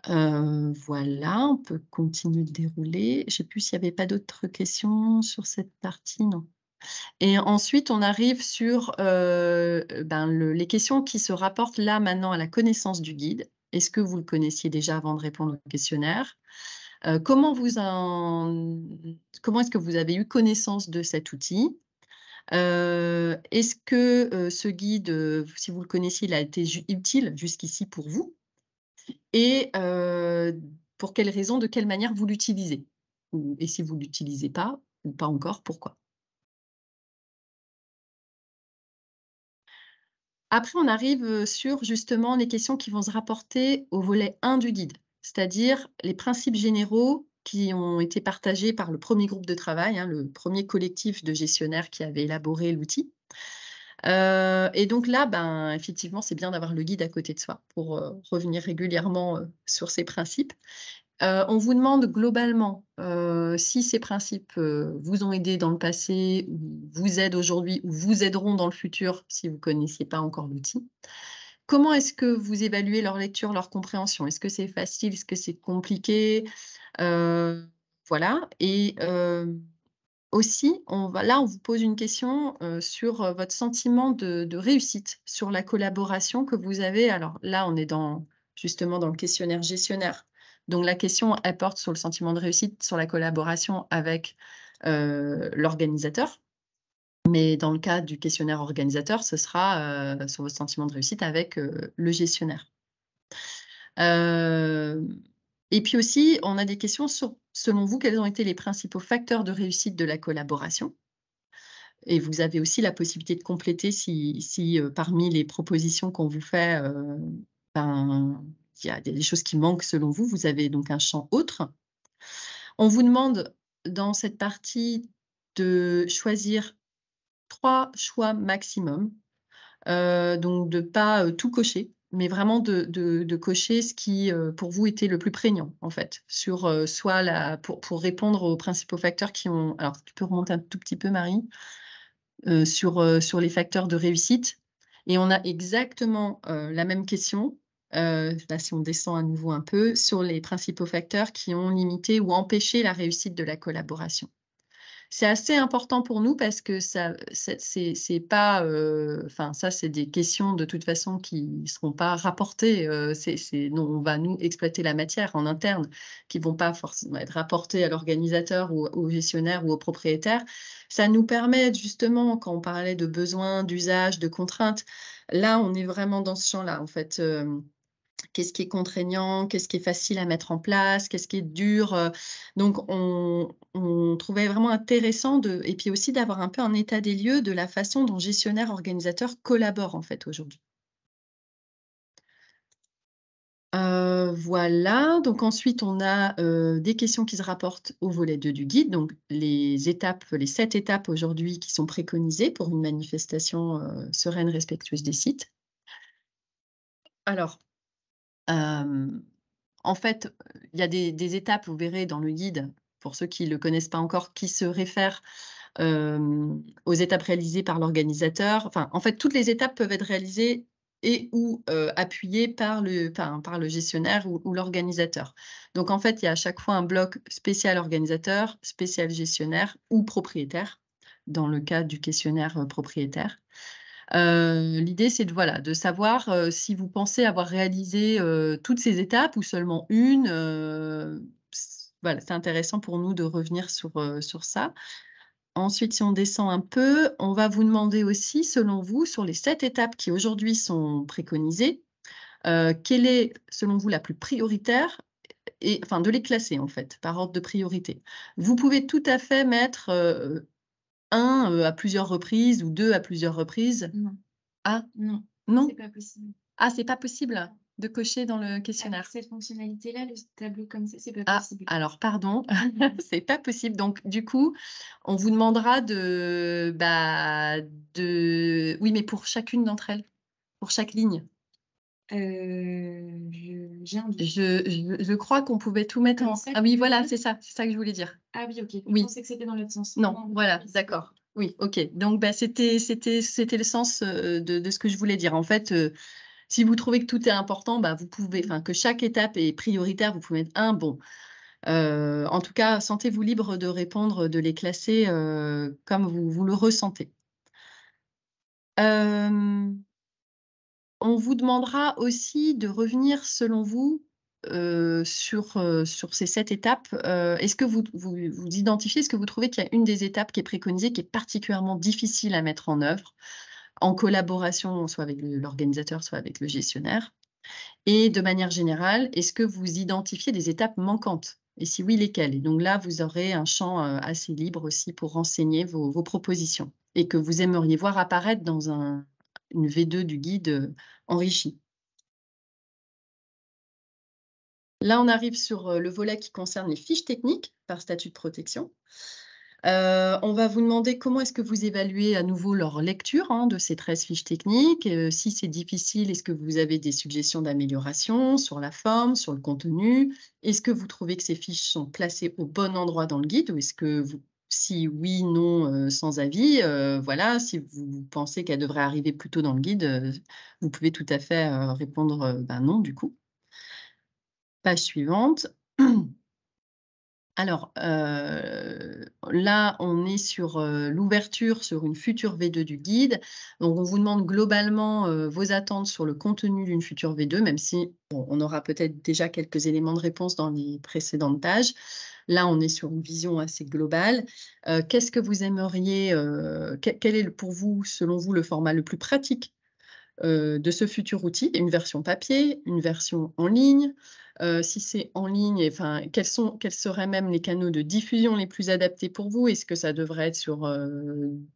euh, voilà, on peut continuer de dérouler. Je ne sais plus s'il n'y avait pas d'autres questions sur cette partie, non. Et ensuite, on arrive sur euh, ben, les questions qui se rapportent là maintenant à la connaissance du guide. Est-ce que vous le connaissiez déjà avant de répondre au questionnaire euh, comment est-ce que vous avez eu connaissance de cet outil euh, Est-ce que euh, ce guide, si vous le connaissez, il a été utile jusqu'ici pour vous Et pour quelles raisons, de quelle manière vous l'utilisez Et si vous ne l'utilisez pas ou pas encore, pourquoi Après, on arrive sur justement les questions qui vont se rapporter au volet 1 du guide c'est-à-dire les principes généraux qui ont été partagés par le premier groupe de travail, hein, le premier collectif de gestionnaires qui avait élaboré l'outil. Euh, et donc là, ben, effectivement, c'est bien d'avoir le guide à côté de soi pour euh, revenir régulièrement euh, sur ces principes. on vous demande globalement si ces principes vous ont aidé dans le passé, ou vous aident aujourd'hui ou vous aideront dans le futur si vous ne connaissiez pas encore l'outil. Comment est-ce que vous évaluez leur lecture, leur compréhension Est-ce que c'est facile Est-ce que c'est compliqué euh, Voilà. Et euh, aussi, on là, on vous pose une question euh, sur votre sentiment de, réussite, sur la collaboration que vous avez. Alors là, on est justement dans le questionnaire gestionnaire. Donc la question porte sur le sentiment de réussite, sur la collaboration avec l'organisateur mais dans le cas du questionnaire organisateur, ce sera euh, sur votre sentiment de réussite avec euh, le gestionnaire. Euh, et puis aussi, on a des questions sur, selon vous, quels ont été les principaux facteurs de réussite de la collaboration. Et vous avez aussi la possibilité de compléter si, si parmi les propositions qu'on vous fait, ben, il y a des choses qui manquent selon vous. Vous avez donc un champ autre. On vous demande dans cette partie de choisir trois choix maximum. Euh, donc de pas euh, tout cocher, mais vraiment de, cocher ce qui euh, pour vous était le plus prégnant en fait, sur soit la, pour, répondre aux principaux facteurs qui ont. Alors tu peux remonter un tout petit peu Marie sur, sur les facteurs de réussite. Et on a exactement la même question là si on descend à nouveau un peu, sur les principaux facteurs qui ont limité ou empêché la réussite de la collaboration. C'est assez important pour nous parce que ça, c'est pas, euh, enfin ça, c'est des questions de toute façon qui ne seront pas rapportées. Euh, c'est, c'est on va nous exploiter la matière en interne, qui vont pas forcément être rapportées à l'organisateur ou au gestionnaire ou au propriétaire. Ça nous permet justement, quand on parlait de besoins, d'usages, de contraintes, là, on est vraiment dans ce champ-là en fait. Euh, qu'est-ce qui est contraignant, qu'est-ce qui est facile à mettre en place, qu'est-ce qui est dur. Euh. Donc, on, trouvait vraiment intéressant de, et puis aussi d'avoir un peu un état des lieux de la façon dont gestionnaires organisateurs collaborent en fait aujourd'hui. Euh, voilà, donc ensuite on a euh, des questions qui se rapportent au volet 2 du guide, donc les étapes, les sept étapes aujourd'hui qui sont préconisées pour une manifestation sereine, respectueuse des sites. Alors, en fait, il y a des, étapes, vous verrez dans le guide, pour ceux qui ne le connaissent pas encore, qui se réfèrent aux étapes réalisées par l'organisateur. Enfin, en fait, toutes les étapes peuvent être réalisées et ou appuyées par le, par, par le gestionnaire ou l'organisateur. Donc en fait, il y a à chaque fois un bloc spécial organisateur, spécial gestionnaire ou propriétaire, dans le cas du questionnaire propriétaire. Euh, l'idée, c'est de, voilà, de savoir euh, si vous pensez avoir réalisé euh, toutes ces étapes ou seulement une. voilà, c'est intéressant pour nous de revenir sur, sur ça. Ensuite, si on descend un peu, on va vous demander aussi, selon vous, sur les sept étapes qui aujourd'hui sont préconisées, quelle est, selon vous, la plus prioritaire et, enfin, de les classer en fait par ordre de priorité. Vous pouvez tout à fait mettre un euh, à plusieurs reprises ou deux à plusieurs reprises Ah Non. Non. C'est pas possible. Ah, c'est pas possible de cocher dans le questionnaire. cette fonctionnalité-là, le tableau comme ça, c'est pas ah, possible. Alors, pardon, *laughs* *laughs* c'est pas possible. Donc, du coup, on vous demandera de, bah, de, oui, mais pour chacune d'entre elles, pour chaque ligne. Euh, je, crois qu'on pouvait tout mettre en. Ah oui, voilà, c'est ça, c'est ça que je voulais dire. Ah oui, ok. Oui. Je pensais que c'était dans l'autre sens. Non, voilà, d'accord. Oui, ok. Donc, bah, c'était, c'était, c'était le sens euh, de, ce que je voulais dire. En fait, euh, si vous trouvez que tout est important, bah, vous pouvez, enfin, que chaque étape est prioritaire, vous pouvez mettre un bon. Euh, en tout cas, sentez-vous libre de répondre, de les classer comme vous, vous le ressentez. Euh, on vous demandera aussi de revenir, selon vous, euh, sur, euh, sur ces sept étapes. Euh, est-ce que vous, vous, identifiez, est-ce que vous trouvez qu'il y a une des étapes qui est préconisée, qui est particulièrement difficile à mettre en œuvre, en collaboration soit avec l'organisateur, soit avec le gestionnaire Et de manière générale, est-ce que vous identifiez des étapes manquantes Et si oui, lesquelles Et donc là, vous aurez un champ assez libre aussi pour renseigner vos propositions et que vous aimeriez voir apparaître dans un, une V2 du guide euh, enrichie. Là, on arrive sur euh, le volet qui concerne les fiches techniques par statut de protection. Euh, on va vous demander comment est-ce que vous évaluez à nouveau leur lecture hein, de ces 13 fiches techniques. si c'est difficile, est-ce que vous avez des suggestions d'amélioration sur la forme, sur le contenu Est-ce que vous trouvez que ces fiches sont placées au bon endroit dans le guide ou est-ce que vous si oui, non, euh, sans avis, euh, voilà, si vous pensez qu'elle devrait arriver plus tôt dans le guide, euh, vous pouvez tout à fait répondre ben non du coup. Page suivante. *clears throat* Alors là, on est sur l'ouverture sur une future V2 du guide. Donc on vous demande globalement vos attentes sur le contenu d'une future V2, même si on aura peut-être déjà quelques éléments de réponse dans les précédentes pages. Là, on est sur une vision assez globale. Euh, qu'est-ce que vous aimeriez euh, Quel est pour vous, selon vous, le format le plus pratique euh, de ce futur outil Une version papier, une version en ligne Si c'est en ligne, enfin, quels, quels seraient même les canaux de diffusion les plus adaptés pour vous Est-ce que ça devrait être sur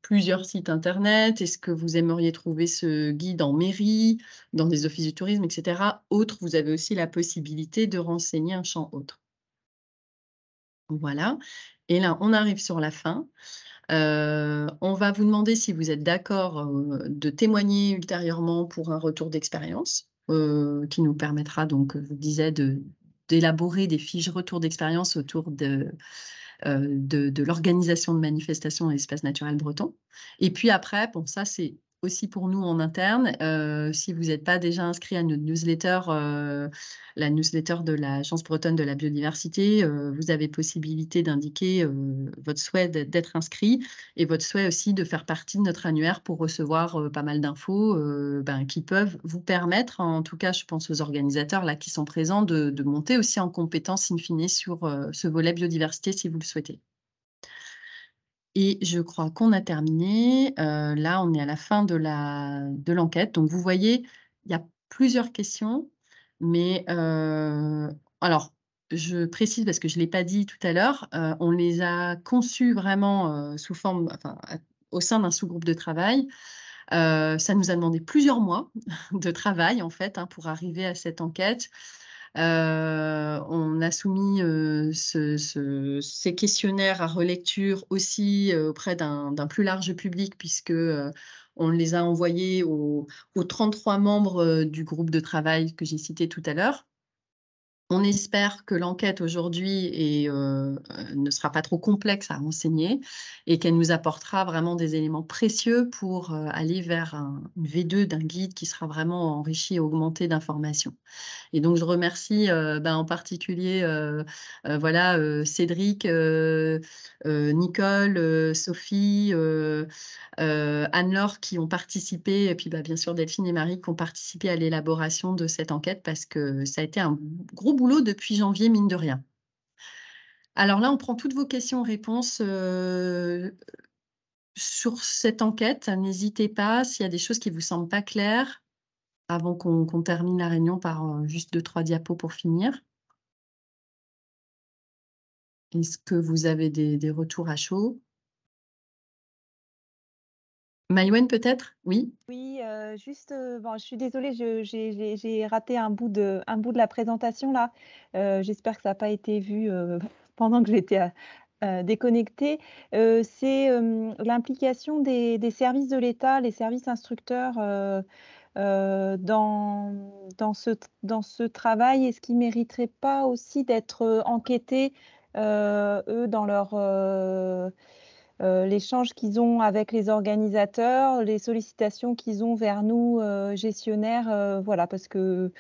plusieurs sites internet Est-ce que vous aimeriez trouver ce guide en mairie, dans des offices du tourisme, etc. Autre, vous avez aussi la possibilité de renseigner un champ autre. Voilà. Et là, on arrive sur la fin. Euh, on va vous demander si vous êtes d'accord euh, de témoigner ultérieurement pour un retour d'expérience euh, qui nous permettra, donc, je vous disais, d'élaborer des fiches retour d'expérience autour de, l'organisation de manifestations dans l'espace naturel breton. Et puis après, bon, ça c'est aussi pour nous en interne. Euh, si vous n'êtes pas déjà inscrit à notre newsletter, euh, la newsletter de l'Agence bretonne de la biodiversité, euh, vous avez possibilité d'indiquer votre souhait d'être inscrit et votre souhait aussi de faire partie de notre annuaire pour recevoir pas mal d'infos ben, qui peuvent vous permettre, hein, en tout cas je pense aux organisateurs là qui sont présents, de, de monter aussi en compétence in fine sur ce volet biodiversité si vous le souhaitez. Et je crois qu'on a terminé. Euh, là, on est à la fin de l'enquête. Donc, vous voyez, il y a plusieurs questions. Mais euh, alors, je précise parce que je ne l'ai pas dit tout à l'heure, euh, on les a conçues vraiment sous forme, au sein d'un sous-groupe de travail. ça nous a demandé plusieurs mois *laughs* de travail, en fait, hein, pour arriver à cette enquête. Euh, on a soumis euh, ces questionnaires à relecture aussi euh, auprès d'un plus large public puisque on les a envoyés aux 33 membres du groupe de travail que j'ai cité tout à l'heure. On espère que l'enquête aujourd'hui euh, euh, ne sera pas trop complexe à enseigner et qu'elle nous apportera vraiment des éléments précieux pour euh, aller vers une V2 d'un guide qui sera vraiment enrichi et augmenté d'informations. Et donc je remercie ben, en particulier voilà, Cédric, Nicole, Sophie, Anne-Laure qui ont participé et puis ben, bien sûr Delphine et Marie qui ont participé à l'élaboration de cette enquête parce que ça a été un gros depuis janvier, mine de rien. Alors là, on prend toutes vos questions-réponses euh, sur cette enquête. N'hésitez pas s'il y a des choses qui vous semblent pas claires avant qu'on termine la réunion par euh, juste deux, trois diapos pour finir. Est-ce que vous avez des retours à chaud Maïwen, peut-être Oui. Oui, euh, juste, euh, bon, je suis désolée, j'ai raté un bout, de, un bout de la présentation là. Euh, j'espère que ça n'a pas été vu *laughs* pendant que j'étais déconnectée. C'est l'implication des, services de l'État, les services instructeurs. dans, dans, ce, dans ce travail Est-ce qu'ils ne mériteraient pas aussi d'être enquêtés, eux, dans leur, euh, l'échange qu'ils ont avec les organisateurs, les sollicitations qu'ils ont vers nous, euh, gestionnaires, euh, voilà, parce que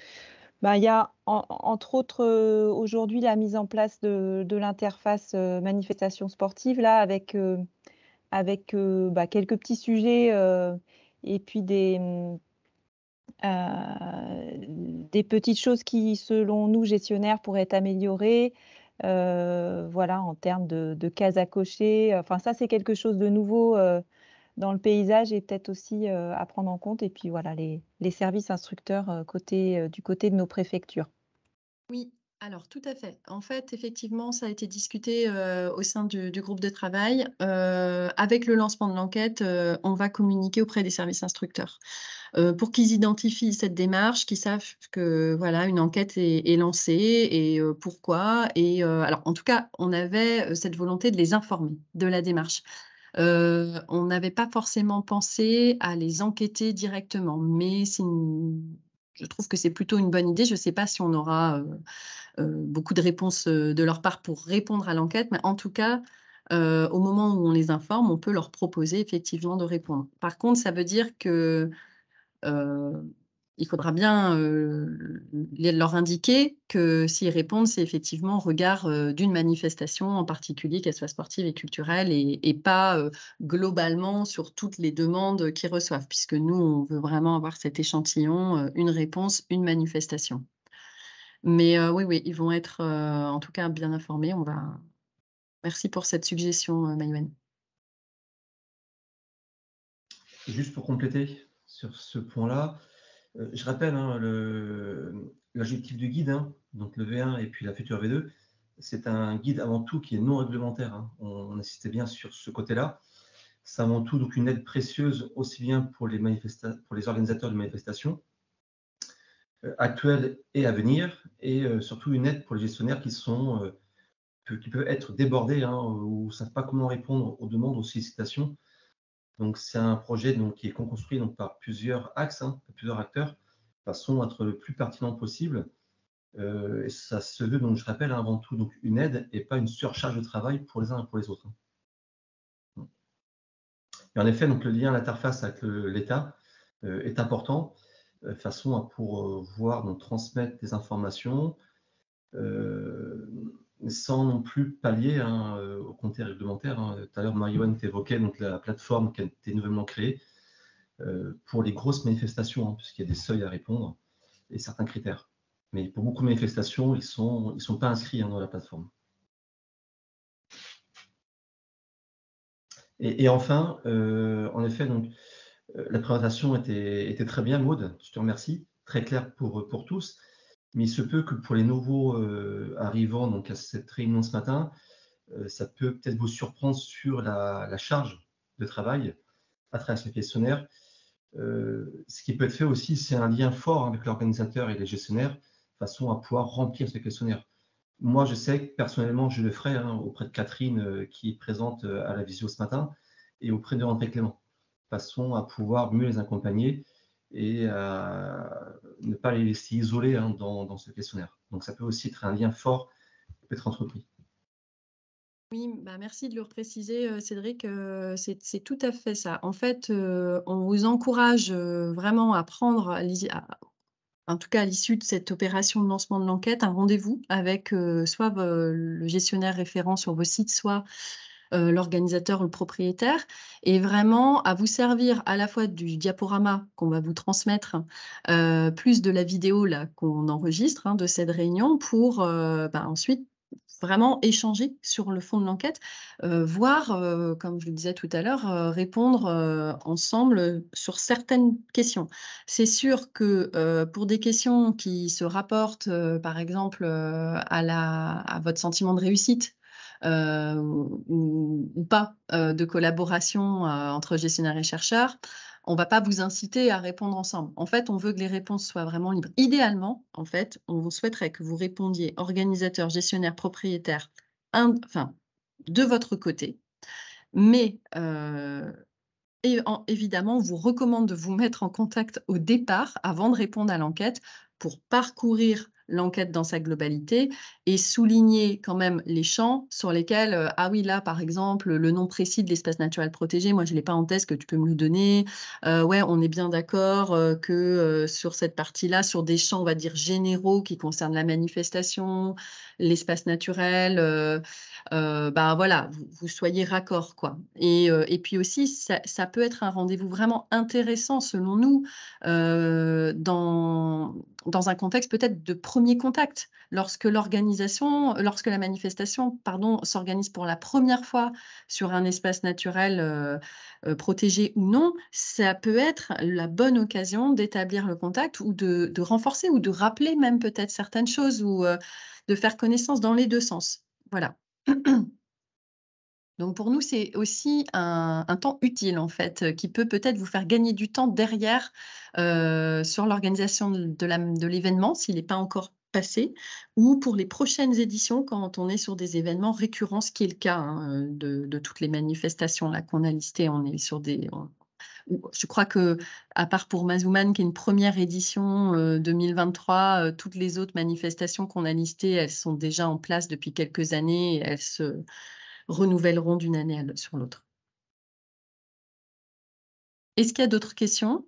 bah, il y a entre autres aujourd'hui la mise en place de, l'interface manifestation sportive là avec, avec bah, quelques petits sujets et puis des, des petites choses qui, selon nous, gestionnaires, pourraient être améliorées. Euh, voilà, en termes de, cases à cocher. Enfin, ça, c'est quelque chose de nouveau euh, dans le paysage et peut-être aussi euh, à prendre en compte. Et puis voilà, les, services instructeurs côté, du côté de nos préfectures. Oui. Alors tout à fait. En fait, effectivement, ça a été discuté au sein du, groupe de travail. avec le lancement de l'enquête, on va communiquer auprès des services instructeurs. Euh, pour qu'ils identifient cette démarche, qu'ils savent que voilà une enquête est, lancée et euh, pourquoi. Et euh, alors en tout cas, on avait cette volonté de les informer de la démarche. on n'avait pas forcément pensé à les enquêter directement, mais je trouve que c'est plutôt une bonne idée. Je ne sais pas si on aura beaucoup de réponses de leur part pour répondre à l'enquête, mais en tout cas, au moment où on les informe, on peut leur proposer effectivement de répondre. Par contre, ça veut dire que euh, il faudra bien euh, leur indiquer que s'ils répondent, c'est effectivement au regard euh, d'une manifestation en particulier, qu'elle soit sportive et culturelle, et, pas globalement sur toutes les demandes qu'ils reçoivent, puisque nous, on veut vraiment avoir cet échantillon, une réponse, une manifestation. Mais oui, oui, ils vont être en tout cas bien informés. On va... Merci pour cette suggestion, Mayouane Juste pour compléter, sur ce point-là. Euh, je rappelle, hein, l'objectif du guide, hein, donc le V1 et puis la future V2, c'est un guide avant tout qui est non réglementaire. Hein. On, insistait bien sur ce côté-là. C'est avant tout donc une aide précieuse aussi bien pour les, pour les organisateurs de manifestations euh, actuelles et à venir, et euh, surtout une aide pour les gestionnaires qui sont qui peuvent être débordés hein, ou ne savent pas comment répondre aux demandes, aux sollicitations donc, c'est un projet donc, qui est construit par plusieurs axes, hein, plusieurs acteurs, de bah, façon à être le plus pertinent possible. Euh, et ça se veut, donc, je rappelle, hein, avant tout donc, une aide et pas une surcharge de travail pour les uns et pour les autres. Hein. Et en effet, donc, le lien, à l'interface avec l'État euh, est important, de euh, façon à pouvoir donc, transmettre des informations sans non plus pallier hein, euh, au comté réglementaire. Hein. Tout à l'heure, Marion t'évoquait la plateforme qui a été nouvellement créée euh, pour les grosses manifestations, hein, puisqu'il y a des seuils à répondre et certains critères. Mais pour beaucoup de manifestations, ils ne sont, pas inscrits dans la plateforme. Et, enfin, euh, en effet, la présentation était, très bien, Maude, je te remercie, très clair pour tous. Mais il se peut que pour les nouveaux euh, arrivants donc à cette réunion ce matin, euh, ça peut peut-être vous surprendre sur la, charge de travail à travers ce questionnaire. Euh, ce qui peut être fait aussi, c'est un lien fort avec l'organisateur et les gestionnaires, façon à pouvoir remplir ce questionnaire. Moi, je sais que personnellement, je le ferai hein, auprès de Catherine qui est présente à la visio ce matin et auprès de André Clément, façon à pouvoir mieux les accompagner et euh, ne pas les laisser isolés hein, dans, ce questionnaire. Donc ça peut aussi être un lien fort qui peut être entrepris. Oui, bah, merci de le préciser, euh, Cédric. Euh, c'est tout à fait ça. En fait, on vous encourage vraiment à prendre, en tout cas à l'issue de cette opération de lancement de l'enquête, un rendez-vous avec soit le gestionnaire référent sur vos sites, soit euh, l'organisateur ou le propriétaire, et vraiment à vous servir à la fois du diaporama qu'on va vous transmettre, euh, plus de la vidéo qu'on enregistre hein, de cette réunion pour euh, ben, ensuite vraiment échanger sur le fond de l'enquête, euh, voire, comme je le disais tout à l'heure, répondre ensemble sur certaines questions. C'est sûr que pour des questions qui se rapportent, par exemple, à, la, à votre sentiment de réussite, euh, ou, pas euh, de collaboration euh, entre gestionnaires et chercheurs, on ne va pas vous inciter à répondre ensemble. En fait, on veut que les réponses soient vraiment libres. Idéalement, en fait, on vous souhaiterait que vous répondiez organisateur, gestionnaire, propriétaire, enfin, de votre côté. Mais évidemment, on vous recommande de vous mettre en contact au départ, avant de répondre à l'enquête, pour parcourir l'enquête dans sa globalité et souligner quand même les champs sur lesquels, euh, ah oui, là, par exemple, le nom précis de l'espace naturel protégé, moi, je ne l'ai pas en tête que tu peux me le donner. Euh, ouais, on est bien d'accord euh, que sur cette partie-là, sur des champs, on va dire, généraux qui concernent la manifestation, l'espace naturel, bah voilà, vous, soyez raccord, quoi. Et, et puis aussi, ça, ça, peut être un rendez-vous vraiment intéressant, selon nous, dans dans un contexte peut-être de premier contact, lorsque l'organisation, lorsque la manifestation, pardon, s'organise pour la première fois sur un espace naturel euh, euh, protégé ou non, ça peut être la bonne occasion d'établir le contact ou de, renforcer ou de rappeler même peut-être certaines choses ou euh, de faire connaissance dans les deux sens. Voilà. *clears throat* Donc pour nous, c'est aussi un, temps utile en fait, euh, qui peut peut-être vous faire gagner du temps derrière euh, sur l'organisation de l'événement de s'il n'est pas encore passé, ou pour les prochaines éditions quand on est sur des événements récurrents, ce qui est le cas hein, de, toutes les manifestations là qu'on a listées. On est sur des, je crois que, à part pour Mazouman, qui est une première édition 2023, euh, toutes les autres manifestations qu'on a listées, elles sont déjà en place depuis quelques années. elles se, renouvelleront d'une année sur l'autre. Est-ce qu'il y a d'autres questions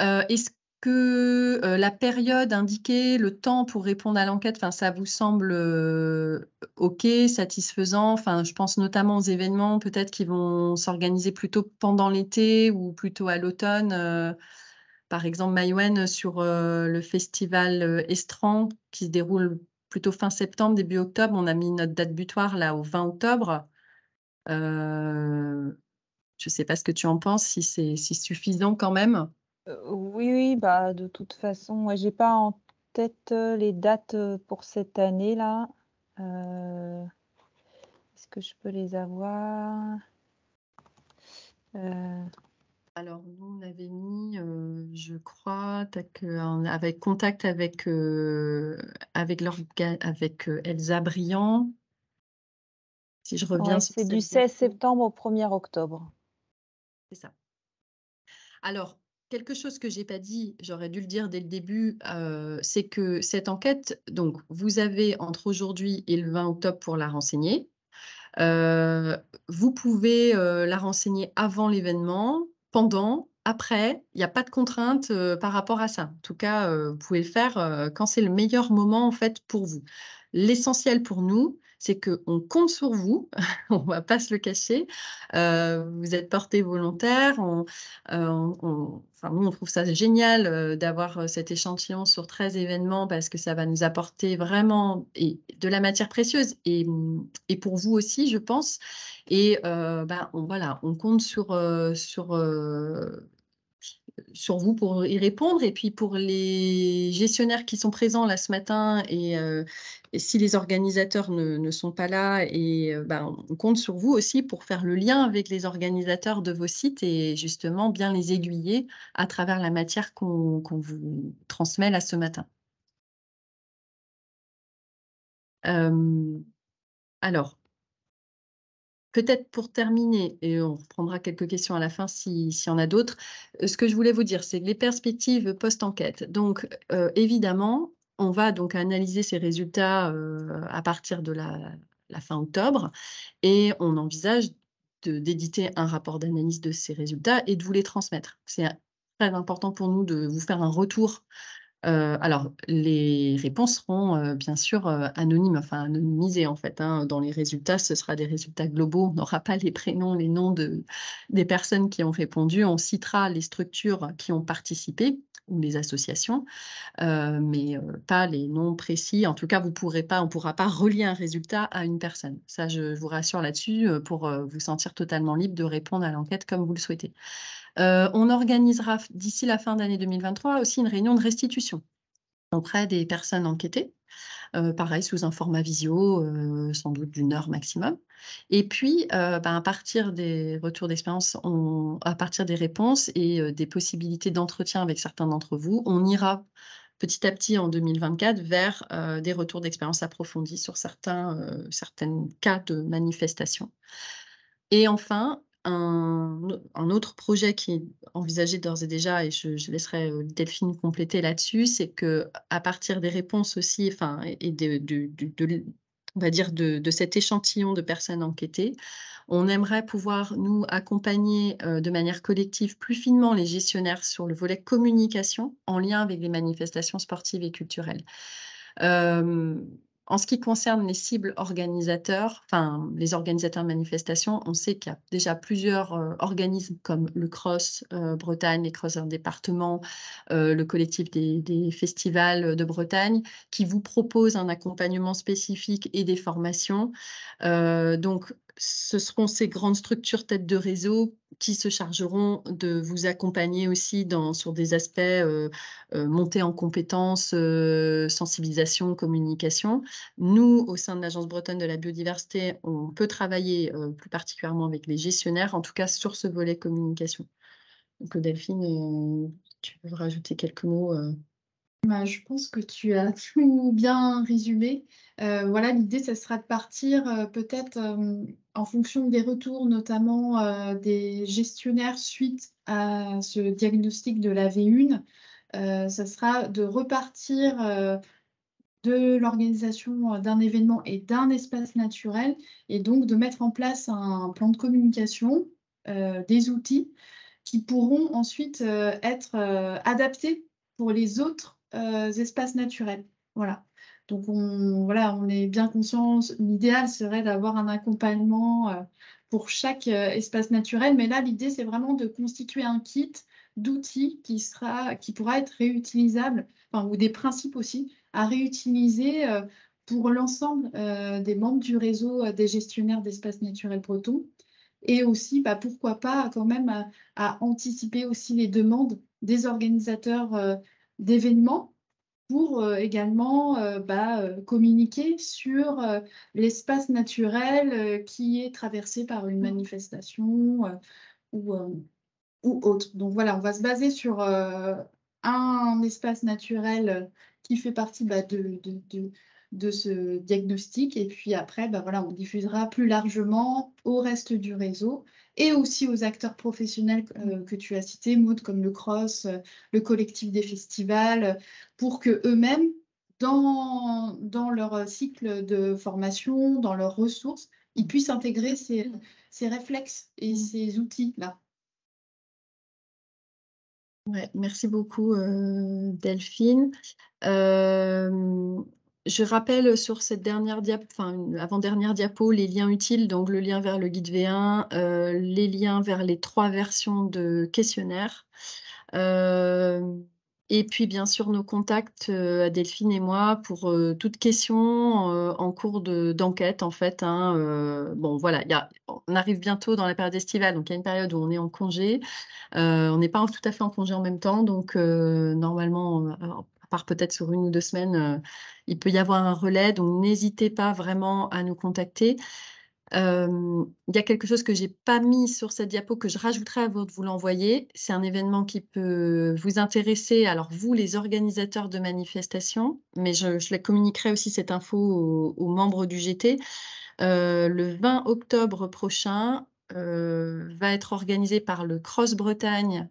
euh, Est-ce que euh, la période indiquée, le temps pour répondre à l'enquête, ça vous semble euh, OK, satisfaisant Je pense notamment aux événements peut-être qui vont s'organiser plutôt pendant l'été ou plutôt à l'automne. par exemple, Maïwen sur le festival Estran qui se déroule plutôt fin septembre, début octobre. On a mis notre date butoir là au 20 octobre. Euh, je ne sais pas ce que tu en penses, si c'est suffisant quand même. Euh, oui, oui, bah, de toute façon, moi, j'ai pas en tête euh, les dates pour cette année là. Est-ce que je peux les avoir alors, nous, on avait mis, euh, je crois, avec contact avec, euh, avec, euh, Elsa Briand. Si je reviens. c'est du 16 septembre au 1er octobre. C'est ça. Alors, quelque chose que je n'ai pas dit, j'aurais dû le dire dès le début, c'est que cette enquête, donc, vous avez entre aujourd'hui et le 20 octobre pour la renseigner. vous pouvez la renseigner avant l'événement, pendant, après, il n'y a pas de contrainte euh, par rapport à ça. En tout cas, euh, vous pouvez le faire euh, quand c'est le meilleur moment en fait pour vous. L'essentiel pour nous, c'est qu'on compte sur vous, *laughs* on ne va pas se le cacher. Euh, vous êtes porté volontaire. Euh, on, enfin, nous, on trouve ça génial euh, d'avoir cet échantillon sur 13 événements parce que ça va nous apporter vraiment de la matière précieuse et, pour vous aussi, je pense. Et ben, on, voilà, on compte sur, sur sur vous pour y répondre. Et puis pour les gestionnaires qui sont présents là ce matin et, euh, si les organisateurs ne, sont pas là, et ben, on compte sur vous aussi pour faire le lien avec les organisateurs de vos sites et justement bien les aiguiller à travers la matière qu'on vous transmet là ce matin. Euh, alors, Peut-être pour terminer, et on reprendra quelques questions à la fin s'il y en a d'autres, euh, ce que je voulais vous dire, c'est les perspectives post-enquête. Donc, euh, évidemment, on va donc analyser ces résultats euh, à partir de la, la fin octobre et on envisage d'éditer un rapport d'analyse de ces résultats et de vous les transmettre. C'est très important pour nous de vous faire un retour euh, alors, les réponses seront euh, bien sûr euh, anonymes, enfin anonymisées en fait. Hein. Dans les résultats, ce sera des résultats globaux. On n'aura pas les prénoms, les noms de, des personnes qui ont répondu. On citera les structures qui ont participé ou les associations, mais pas les noms précis. En tout cas, vous pourrez pas, on ne pourra pas relier un résultat à une personne. Ça, je vous rassure là-dessus pour vous sentir totalement libre de répondre à l'enquête comme vous le souhaitez. Euh, on organisera d'ici la fin d'année 2023 aussi une réunion de restitution auprès des personnes enquêtées, euh, pareil sous un format visio, euh, sans doute d'une heure maximum. Et puis, ben, à partir des retours d'expérience, à partir des réponses et des possibilités d'entretien avec certains d'entre vous, on ira petit à petit en 2024 vers des retours d'expérience approfondis sur certains, certains cas de manifestation. Et enfin, un, autre projet qui est envisagé d'ores et déjà, et je, laisserai euh, Delphine compléter là-dessus, c'est que à partir des réponses aussi, enfin, et de, on va dire de, cet échantillon de personnes enquêtées, on aimerait pouvoir nous accompagner euh, de manière collective plus finement les gestionnaires sur le volet communication en lien avec les manifestations sportives et culturelles. Euh, en ce qui concerne les cibles organisateurs, enfin les organisateurs de manifestations, on sait qu'il y a déjà plusieurs euh, organismes comme le Cross euh, Bretagne, les en Département, euh, le collectif des, des, festivals de Bretagne, qui vous proposent un accompagnement spécifique et des formations. donc ce seront ces grandes structures têtes de réseau qui se chargeront de vous accompagner aussi sur des aspects euh, euh montée en compétences, euh, sensibilisation, communication. Nous, au sein de l'Agence bretonne de la biodiversité, on peut travailler euh, plus particulièrement avec les gestionnaires, en tout cas sur ce volet communication. Donc, Delphine, tu veux rajouter quelques mots bah, je pense que tu as *laughs* tout bien résumé. Euh, voilà, l'idée, ce sera de partir euh, peut-être euh, en fonction des retours, notamment des gestionnaires suite à ce diagnostic de la V1. Ce sera de repartir de l'organisation d'un événement et d'un espace naturel et donc de mettre en place un plan de communication, des outils qui pourront ensuite être adaptés pour les autres euh, espaces naturels. Voilà. Donc on, voilà, on est bien conscient. L'idéal serait d'avoir un accompagnement euh, pour chaque euh, espace naturel, mais là l'idée c'est vraiment de constituer un kit d'outils qui sera, qui pourra être réutilisable, enfin, ou des principes aussi à réutiliser pour l'ensemble des membres du réseau des gestionnaires d'espaces naturels bretons. Et aussi, bah, pourquoi pas quand même à anticiper aussi les demandes des organisateurs d'événements pour euh, également euh, bah, euh, communiquer sur l'espace naturel qui est traversé par une mmh. manifestation ou, ou, autre. Donc voilà, on va se baser sur un espace naturel qui fait partie bah, de, de, ce diagnostic. Et puis après, bah, voilà, on diffusera plus largement au reste du réseau et aussi aux acteurs professionnels euh, que tu as cités, Maud, comme le Cross, euh, le collectif des festivals, pour que eux-mêmes, dans, dans leur cycle de formation, dans leurs ressources, ils puissent intégrer ces, réflexes et mm. ces outils-là. merci beaucoup euh, Delphine. Je rappelle sur cette dernière diapo, enfin avant-dernière diapo, les liens utiles, donc le lien vers le guide V1, euh, les liens vers les trois versions de questionnaire. Euh, et puis bien sûr nos contacts à euh, Delphine et moi pour toute question en cours d'enquête en fait. Hein, bon voilà, on arrive bientôt dans la période estivale, donc il y a une période où on est en congé. on n'est pas tout à fait en congé en même temps, donc normalement peut-être sur une ou deux semaines, euh, il peut y avoir un relais, donc n'hésitez pas vraiment à nous contacter. Euh, il y a quelque chose que je n'ai pas mis sur cette diapo que je rajouterai avant de vous l'envoyer. C'est un événement qui peut vous intéresser, alors vous, les organisateurs de manifestations, mais je, la communiquerai aussi cette info aux, membres du GT. Euh, le 20 octobre prochain va être organisé par le Cross Bretagne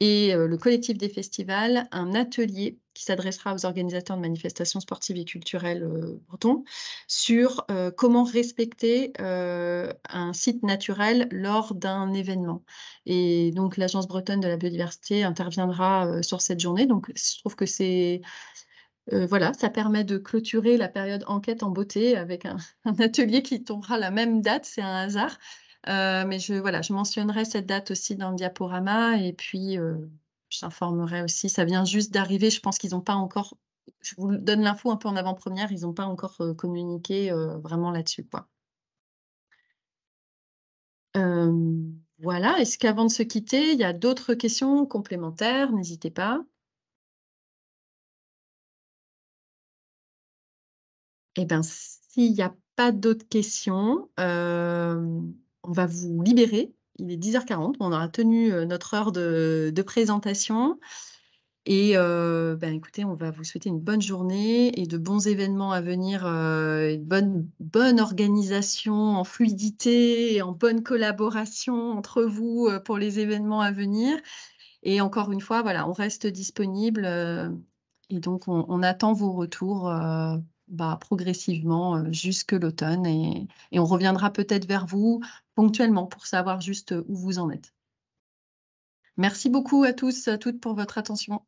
et euh, le collectif des festivals un atelier qui s'adressera aux organisateurs de manifestations sportives et culturelles euh, bretons sur euh, comment respecter un site naturel lors d'un événement. Et donc l'Agence bretonne de la biodiversité interviendra sur cette journée. Donc je trouve que c'est... voilà, ça permet de clôturer la période enquête en beauté avec un, *laughs* un atelier qui tombera la même date, c'est un hasard, euh, mais je, voilà, je mentionnerai cette date aussi dans le diaporama et puis je euh, j'informerai aussi. Ça vient juste d'arriver. Je pense qu'ils n'ont pas encore. Je vous donne l'info un peu en avant-première. Ils n'ont pas encore euh, communiqué vraiment là-dessus. voilà. Est-ce qu'avant de se quitter, il y a d'autres questions complémentaires N'hésitez pas. Eh bien, s'il n'y a pas d'autres questions, on va vous libérer. Il est 10h40, on aura tenu euh, notre heure de, présentation. Et euh, ben écoutez, on va vous souhaiter une bonne journée et de bons événements à venir, euh, une bonne, bonne organisation en fluidité et en bonne collaboration entre vous pour les événements à venir. Et encore une fois, voilà, on reste disponible et donc on, on attend vos retours bah, progressivement euh, jusque l'automne et, et on reviendra peut-être vers vous ponctuellement pour savoir juste euh, où vous en êtes. Merci beaucoup à tous, à toutes pour votre attention.